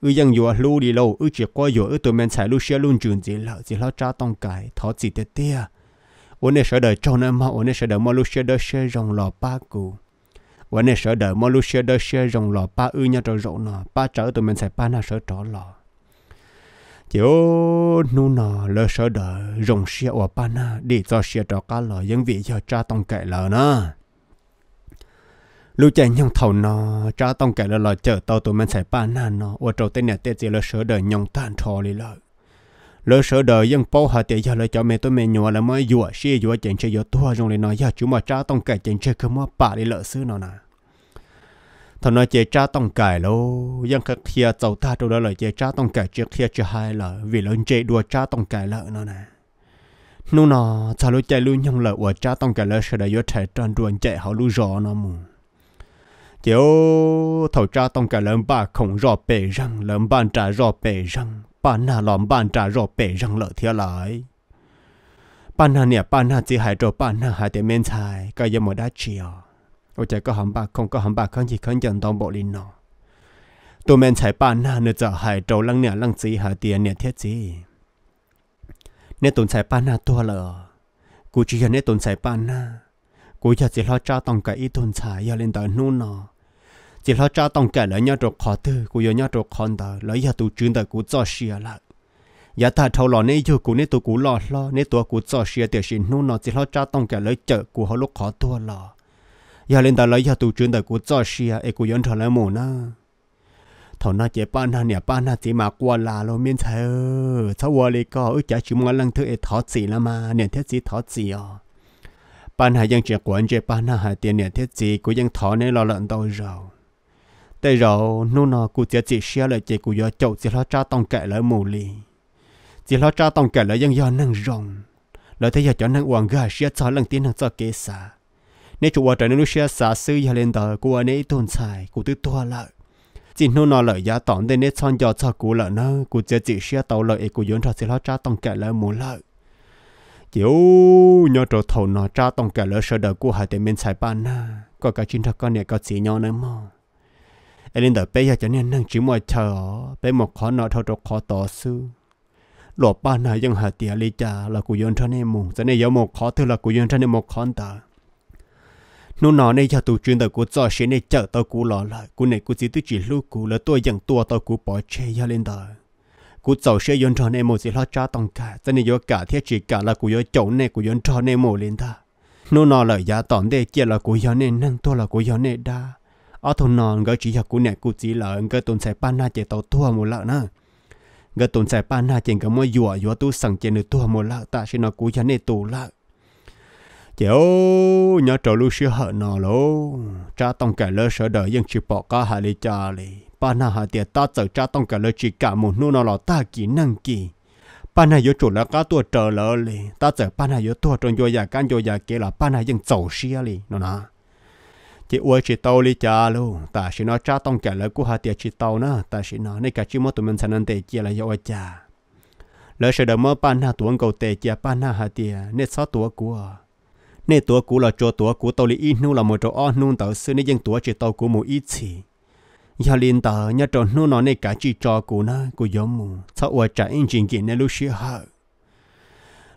ư dân dù lú đi lâu ư chỉ qua dù ư tụi mình xài lú xe luôn trường gì lợ gì lo ra tông cải thỏ chỉ tê tê ôn à. nè sợ đợi cho nên mà ôn nè sợ đợi mà lú xe đơ xe rồng lò ba cụ ôn nè sợ đợi mà lú xe đơ xe rồng lò ba ư nhà trò rộn nọ ba trở tụi mình xài ba na sợ trò lò kiểu nu nọ lơ sợ đỡ rồng xe ở ban na để cho xe trò cá lò những vị cho cha tông kệ lờ nó lưu chạy nhông thầu nó cha tông kệ lờ lờ chờ tàu tụi mình sẽ pana nó ở trâu tên nhà tên gì lơ sợ đỡ nhông tan trò đi lờ lỡ sợ đờ dân bao hà tiệt giờ lỡ cho mẹ tôi mẹ nhua là mới vừa xe vừa chạy xe vừa tua rồi lại nói giờ chúng mà cha tông kệ chạy xe cứ mua bà đi lỡ xứ nó nào thọ nói chế cha tông cài lô dân khắc kia tàu ta đâu đó là chế cha tông cài trước kia chưa hai là vì lớn chế đua cha tông cài lợ nó nè nu nó cha lúc chạy lưu nhung lợ của cha tông cài lợ sẽ đã vô thể tròn đuôn chạy họ lưu rõ nó mù chiếu thầu cha tông cài lợn ba không rõ bể răng lợn bàn trả rõ bể răng bàn na lòm bàn trả rõ bể răng lợ thiệt lại bàn nà nè bàn nà chỉ hại rồi bàn nà hại men xài cái gì mà đã chiều าาจะกก็็หหคง我这个行吧，空个行吧，看起看人当玻璃喏。ตอองบนตัวแมนใช้ป้านหน้าเนื้อจะหายเรลังเนี่ยลังจีหาเตียนเนี่ยเทียจีเนี่ยตุนใช้ป้านหน้าตัวเลยกูจะเนี่ยตุนใช้ป้านหน้ากูจะากจะล้อจ้าต้องแกัอีตุนใช้ยาเล่นตอนนู้นเนาจีล้อจ้าต้องกัแล้เนี่ยตกคอตื้อกูยเนี่ยตกคอนเตอร์เลยอยากตูจืนแต่กูจะเชียละอยาถ้าเท่าหล่อเนี่ยอยู่กูเนี่ยตัวกูหล่อหล่อเนี่ยตัวกูจะเชียเดี๋ยวสินู้นเนาจีล้อจ้าต้องแกัเลยเจอกูฮัลลุขอตัวหล่อ giờ lên tàu lấy giờ tụ chuyên đời của cho xia ấy của dân trở lại mù na thọ na chế ba na nè ba na chỉ mà qua là lo miên thơ sao qua đi co, ở chả chỉ muốn lăng thứ ấy thọ gì là mà nè thế gì thọ gì à ba na dân chỉ quản chế ba na hai tiền nè thế gì của dân thọ nên lo lận đâu rồi tại rồi nô nó cụ chế chỉ xia lại chế của do chậu chỉ lo cha tông kệ lại mồ li chỉ lo cha tông kệ lại dân do năng rồng lại thấy giờ cho năng uang gà xia cho lăng tiền năng cho kế xa nếu chủ ở trên nước xe xa sư ya lên đời của anh ấy tồn tại của tư tua lợi chỉ nô nó lợi giá tỏn đến nên son giò cho cụ lợi nơ cụ chỉ chỉ xe tàu lợi của vốn ra sẽ lo cha tông kẻ lợi muốn lợi kiểu nhớ trò thầu nó cha tông kẻ lợi sợ đời của hai tên bên sài ban na à, có cả chính thật con này có chỉ nhau nữa mà lên đời bây giờ cho nên nâng chỉ mọi chờ bé một khó nọ thầu trò khó tỏ sư lọp ba na này ยัง hạt tiền lý cha là cụ vốn ra nên mù cho nên giờ một khó thứ là cụ vốn ra nên một khó ta nó nó này cho tụ chuyên đầu của cho xe này chở tàu cú lò lại cú này cú chỉ tự chỉ lưu cú là tôi dặn tua tàu cú bỏ xe ra lên đời cú cháu xe yon tròn này một gì lo cha tòng cả cho nên yo cả thiết chỉ cả là cú yo chậu này cú yon tròn này một lên ta nó nó lời giá tỏn đây kia là cú yo này năng tua là cú yo này đa ở thôn nòn gỡ chỉ cho cú này cú chỉ là gỡ tồn xài pan na chạy tàu tua một lợn nữa gỡ tồn xài pan na chạy cái mua dùa dùa tu sẵn chạy nửa tua một lợn ta sẽ nó cú yo này tù lợn chỉ ô nhớ trâu lu sư hở nọ lô cha tông cả lơ sợ đợi dân chỉ bỏ cả hà lý cha lý ba na hà tiệt ta sợ cha tông cả lơ chỉ cả một nô nọ lọ ta kỹ năng kỹ ba na yếu chủ là cả tua trở lơ lý ta sợ ba na yếu tua trong vô nhà căn vô nhà kia là ba na dân giàu xia lý nó nà chỉ uế chỉ tàu lý cha lô ta chỉ nói cha tông cả lơ của hà tiệt chỉ tàu nè ta chỉ nói nên cả chỉ mất tụi mình thành anh để kia là do cha lỡ sợ đợi mơ ba na tuấn cầu tề kia ba na hà tiệt nên sao tua của nên tua cú là cho tua cú tàu li ít nu là một chỗ on nu tàu xưa nên dân tua chỉ tàu cú một ít chỉ nhà liền tàu nhà trộn nu nó nên cả chỉ cho cú nó cú giống mù sau qua trả in chuyện kiện nên lúc xưa hở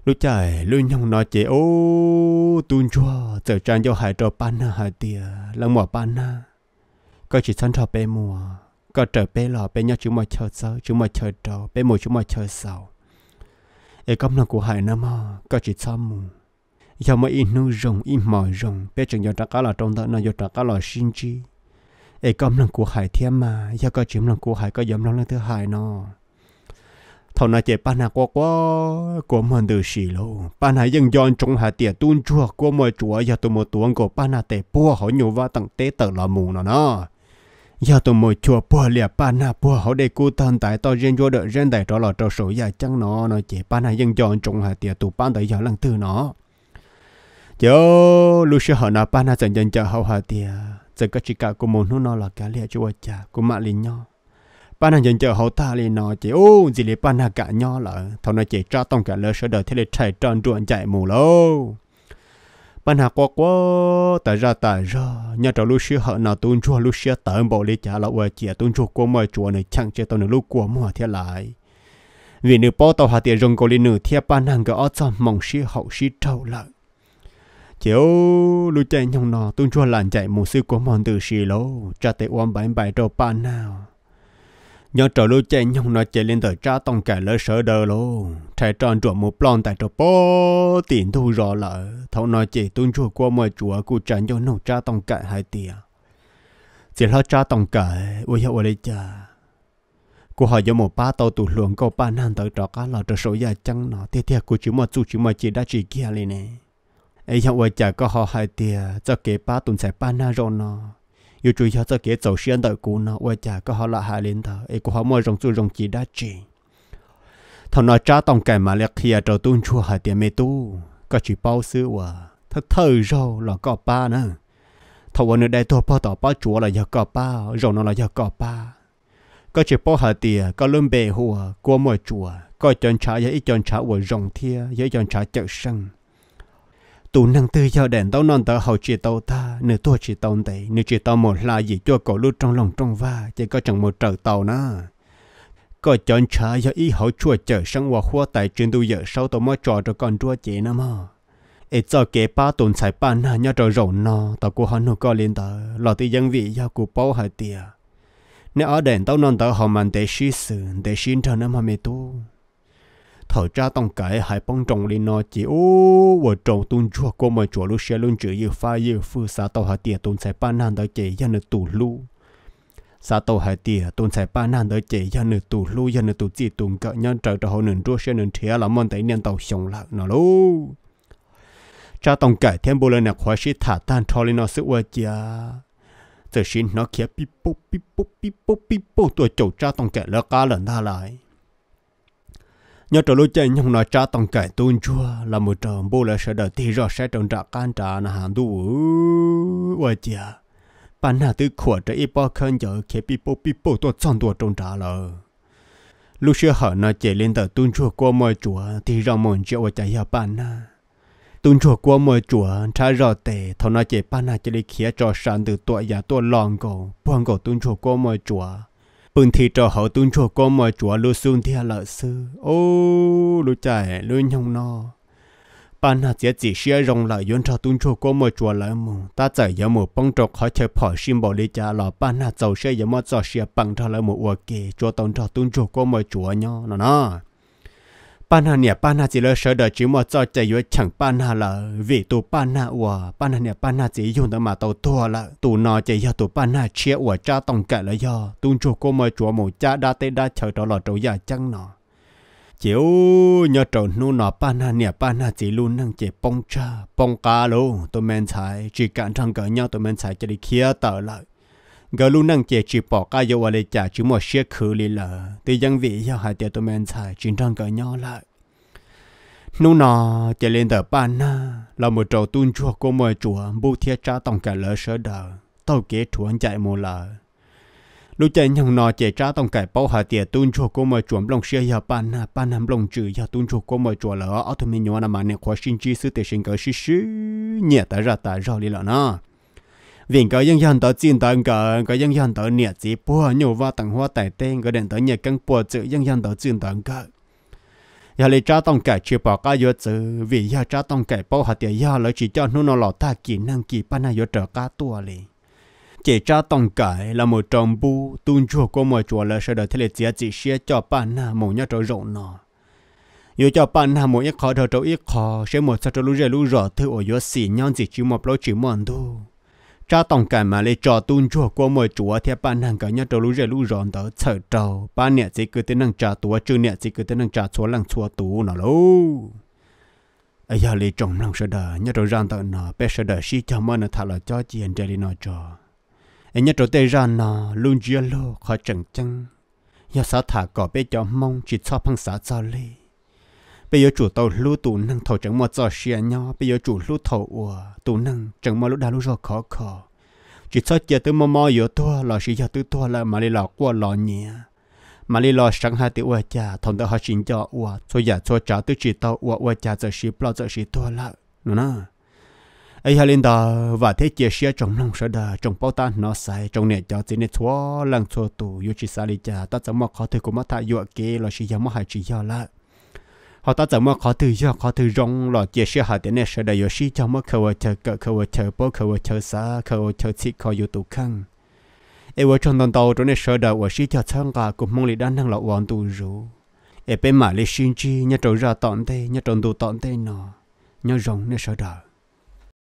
lúc chạy lúc nhung nói chế ô tuôn chua trở trang cho hải trò pan na hải tiề là mỏ pan na có chỉ săn trò bé mùa có trở bé lò bé nhau chúng mà chờ sau chúng mà chờ trò bé mùa chúng mà chờ sau ấy công là của hải nam có chỉ xăm mù yo mà in nu rồng in mỏi rồng bé chừng yo trả cá là trong đó nó yo trả cá là xin chi ấy cầm lần của hải thiên mà giờ có chiếm lần của hải có dám lần thứ hai nó thằng nào chạy ban nào qua qua của mình từ xì lô ban hải dân dọn trong hải tiệt tuôn chùa của mọi chùa giờ tụi một tuần của ban nào tệ bùa họ nhiều va tặng tế tờ là mù nó nó giờ tụi một chùa po liệt ban nào bùa họ để cứu thân tại tao riêng vô đợi riêng tại đó là trâu sổ giờ chẳng nó nó chạy ban hải dân dọn trong hải tiệt tụi ban tới giờ lần thứ nó yo lu sẽ họ nào ba na dần dần chờ hậu hà tiề giờ các chị cả của mình nó là cái liệt chúa cha của mạ liền nhau ba na dần chờ hậu ta liền nó chỉ ô gì liền ba na cả nhau là thằng nó chỉ cho tông cả lỡ sợ đời thế liền chạy tròn ruộng chạy mù lâu bạn học quá quá tại ra tại ra nhà trò lúc xưa họ nào tuôn chua lúc xưa tới bộ lý trả là quay chia tuôn chua qua mời chùa này chẳng chơi tao nữa lúc qua mua thế lại vì nữ bao tàu hạt tiền rồng cổ lý nữ thiệp ban hàng cái ót mong xí hậu xí trâu lợi chiếu lu chạy nhong nọ tung chua làn chạy một sư của mòn từ xì lô cha tệ oan bánh bài trâu pa nào nhớ trở lu chạy nhong nọ chạy lên tới cha tông cả lỡ sợ đờ lô chạy tròn chuột một plon tại trâu po tiền thu rõ lỡ thấu nói chạy tung chua qua mọi chùa cụ chẳng cho nổ cha tông cả hai tia chỉ lo cha tông cả uý hiệu ôi cha cụ hỏi cho một ba tàu tụ luồng câu ba nan tới trọ cá lò trở số gia chăng nọ tiếp theo cụ chỉ một chú chỉ một chỉ đã chỉ kia lên này ấy hiện giờ chả có họ hai tiệt, ờ, cho kế ba tuần sẽ ba na rồi nó yêu chú cho cho kế tổ tiên đời cũ nó giờ chả có họ là hai linh thở ấy có họ mua rồng chú rồng chỉ đã chỉ thằng nó cha tòng cái mà liệt kia trâu tuôn chùa hai tiệt mê tu có chỉ bao sữa hòa, thật thơ rồi là có ba nữa thầu ở nơi đây thua bao tỏ bao chùa là giờ có ba rồi nó là giờ có ba có chỉ bao hai tiệt, có lương bề hùa có mua chùa có chọn trả với chọn cha của rồng thia với chọn cha chợ sinh tụ năng tư giờ đèn tao non tờ hậu chỉ tao ta nửa tua chỉ tao đấy nửa chỉ tao một là gì cho cổ lúc trong lòng trong va chỉ có chẳng một trời tàu na có chọn trả giờ ý hậu chua chờ sang hoa hoa tại chuyện tu giờ sau tao mới trò cho con chua chị nữa mà ít cho kế ba tuần sai ba na nhớ rồi rầu nó tao của hắn nó có liên tờ lo tí dân vị do của bao hại tiệt nếu ở đèn tao non tờ hậu mình để xí sự để xin thằng nó mà mày tu thở ra tông cái hai bông trồng lên nó chỉ ô vợ trồng tuôn chua cô mà chua lúc xe luôn chữ yêu pha yêu phu xa tàu hai tiền tuôn xe ba hàng đó chỉ dân được tù lu xa tàu hai tiền tuôn xe ban hàng đó chỉ dân được tù lu dân được tù chỉ tuôn cỡ nhân trở trở hồ nền chua xe nền thía là món tây niên tàu sống lạc nó lu cha tông cái thêm bồ lên là khóa sĩ thả tan cho lên nó sự vợ chia giờ xin nó kia pipo pipo pipo pipo tôi chầu cha tông cái lơ cá lần ra lại nhớ trở lối chạy nhung nói cha tòng cải tôn chua là một trò bố lại sẽ đợi thì rõ sẽ trồng trả can trả là hàng đủ và chìa bạn nào từ khổ trở ít bao khăn giờ khi bị bố tôi chọn tôi trồng trả lời lúc xưa họ nói chạy lên tờ tôn chua qua mọi chùa thì rõ mòn chịu ở chạy hiệp bạn na tôn chùa qua mọi chùa cha rõ tệ thằng nói chạy bạn nào chạy đi khía cho sàn từ tuổi già tuổi lòn cổ buông cổ tôn chùa qua mọi chùa bình thì trò hậu tuân chùa có mà chùa lu xuân thì là sư ô lu chạy lu nhông nó bạn hạt chỉ chỉ xe rong lại yến cho tuân chùa có mà chùa lại mù ta chạy yếm mù bông trọc khỏi chạy họ chạy 跑 xin bỏ đi cha là bạn hạt giàu xe giờ mà giàu xe bằng cho lại mù ok cho tuân cho tuân chùa có mà chùa nhau nó nó ban hà nè ban hà chỉ lỡ sợ đợi chỉ mà cho chạy với chẳng ban hà là vì tụ ban hà ủa ban hà nè ban hà chỉ dùng đó mà tàu thua là tụ nó chạy do tụ ban hà chia ủa cha tòng cả là do tụ chùa cô mời chùa mù cha đa tê đa chờ đó là trâu già chăng nó chiếu nhớ trâu nô nó ban hà nè ban hà chỉ luôn năng chạy bông cha bông cá luôn tụi men chạy chỉ cản thằng cỡ nhau tụi men chạy chỉ đi kia tờ lại gờ lu năng chế chỉ bỏ cái yêu vale trả chỉ một xe khử lì là thì những vị yêu hai tiệt tụi mình xài chính trang cỡ nhau lại nô nọ chế lên tờ ban na là một trầu tuân chua cô mời chùa bu thiết cha tông cả lỡ sơ đờ tàu kế chuẩn chạy một lờ lúc chạy nhung nọ chạy cha tông cái bao hai tiệt tuân chua cô mời chùa blong xe yêu ban na ban nam blong chữ yêu tuôn chua cô mời chùa lỡ ở tụi mình nhau là mà nè khóa sinh chi sư tế sinh cỡ sư sư nhẹ ta ra ta rau lì là na vì có những dân tới chín tới cỡ có những dân tới nhiệt chỉ bùa nhiều và tầng hoa tài tên có đến tới nhiệt căng bùa chữ những dân tới chín tới cỡ giờ lấy cha tông cải chưa bỏ cả vô chữ vì giờ cha tông cải bao hạt tiền giờ lấy chỉ cho nó nó lọt ta kỹ năng kỹ ban này vô trở cá tua liền chỉ cha tông cải là một trồng bu tuân chùa của mọi chùa là sẽ đợi thế lệ chỉ chỉ xe cho bạn nào một nhát rồi rộng nọ yêu cho bạn nào một ít khó thở trâu ít khó sẽ một sao trâu lú rẻ lú rọ thứ ở vô xỉ nhau chỉ chịu một lối chỉ một thôi cha tổng cái mà lấy trò tuôn chùa qua mọi chùa thì ban hàng cả nhà trâu lũ rẻ lũ ròn đó sợ trâu ban nè chỉ cứ tên năng trà tua chứ nè chỉ cứ tên năng trà chúa lăng chúa tú nó lú ấy giờ lấy chồng năng sợ đờ nhà trâu răng tận nó bé sợ đờ xí cho mơ nó thà là cho chị anh trời nó cho ấy nhà trâu tây răng nó luôn chia lô khó chừng chăng giờ sa thả cỏ bé cho mong chỉ cho phăng xã cho ly bây giờ chủ tàu lưu tụ năng thầu chẳng mò cho xe nhau bây giờ chủ lưu thầu ủa tụ năng chẳng mò lúc đã lúc rồi khó khó chỉ cho chia tới mò mò giờ tua là sĩ giờ tới tua là mà đi lọ qua lọ nhẹ mà đi lọ sáng hai tiêu ủa cha thằng đó họ xin cho ủa cho giờ cho trả tới chỉ tàu ủa ủa cha giờ sĩ bao giờ sĩ tua là nó ấy hai linh đạo, và thế chia sẻ trong lòng sợ đờ trong bao ta nó sai trong nè cho chỉ nè thua lần thua tù yêu chỉ xa đi cha ta chẳng mò khó thử của mắt ta yêu kia là sĩ giờ mò hai chỉ giờ lại họ ta 怎么考虑要考虑容了解释下的那时的游戏怎么考我求个考我求不考我求啥考我求七考有多坑？哎，我从当到中的时的我是叫参加古梦里单能了王都如，哎，被马来新知，你走热当地，你走都当地呢，你容那时的。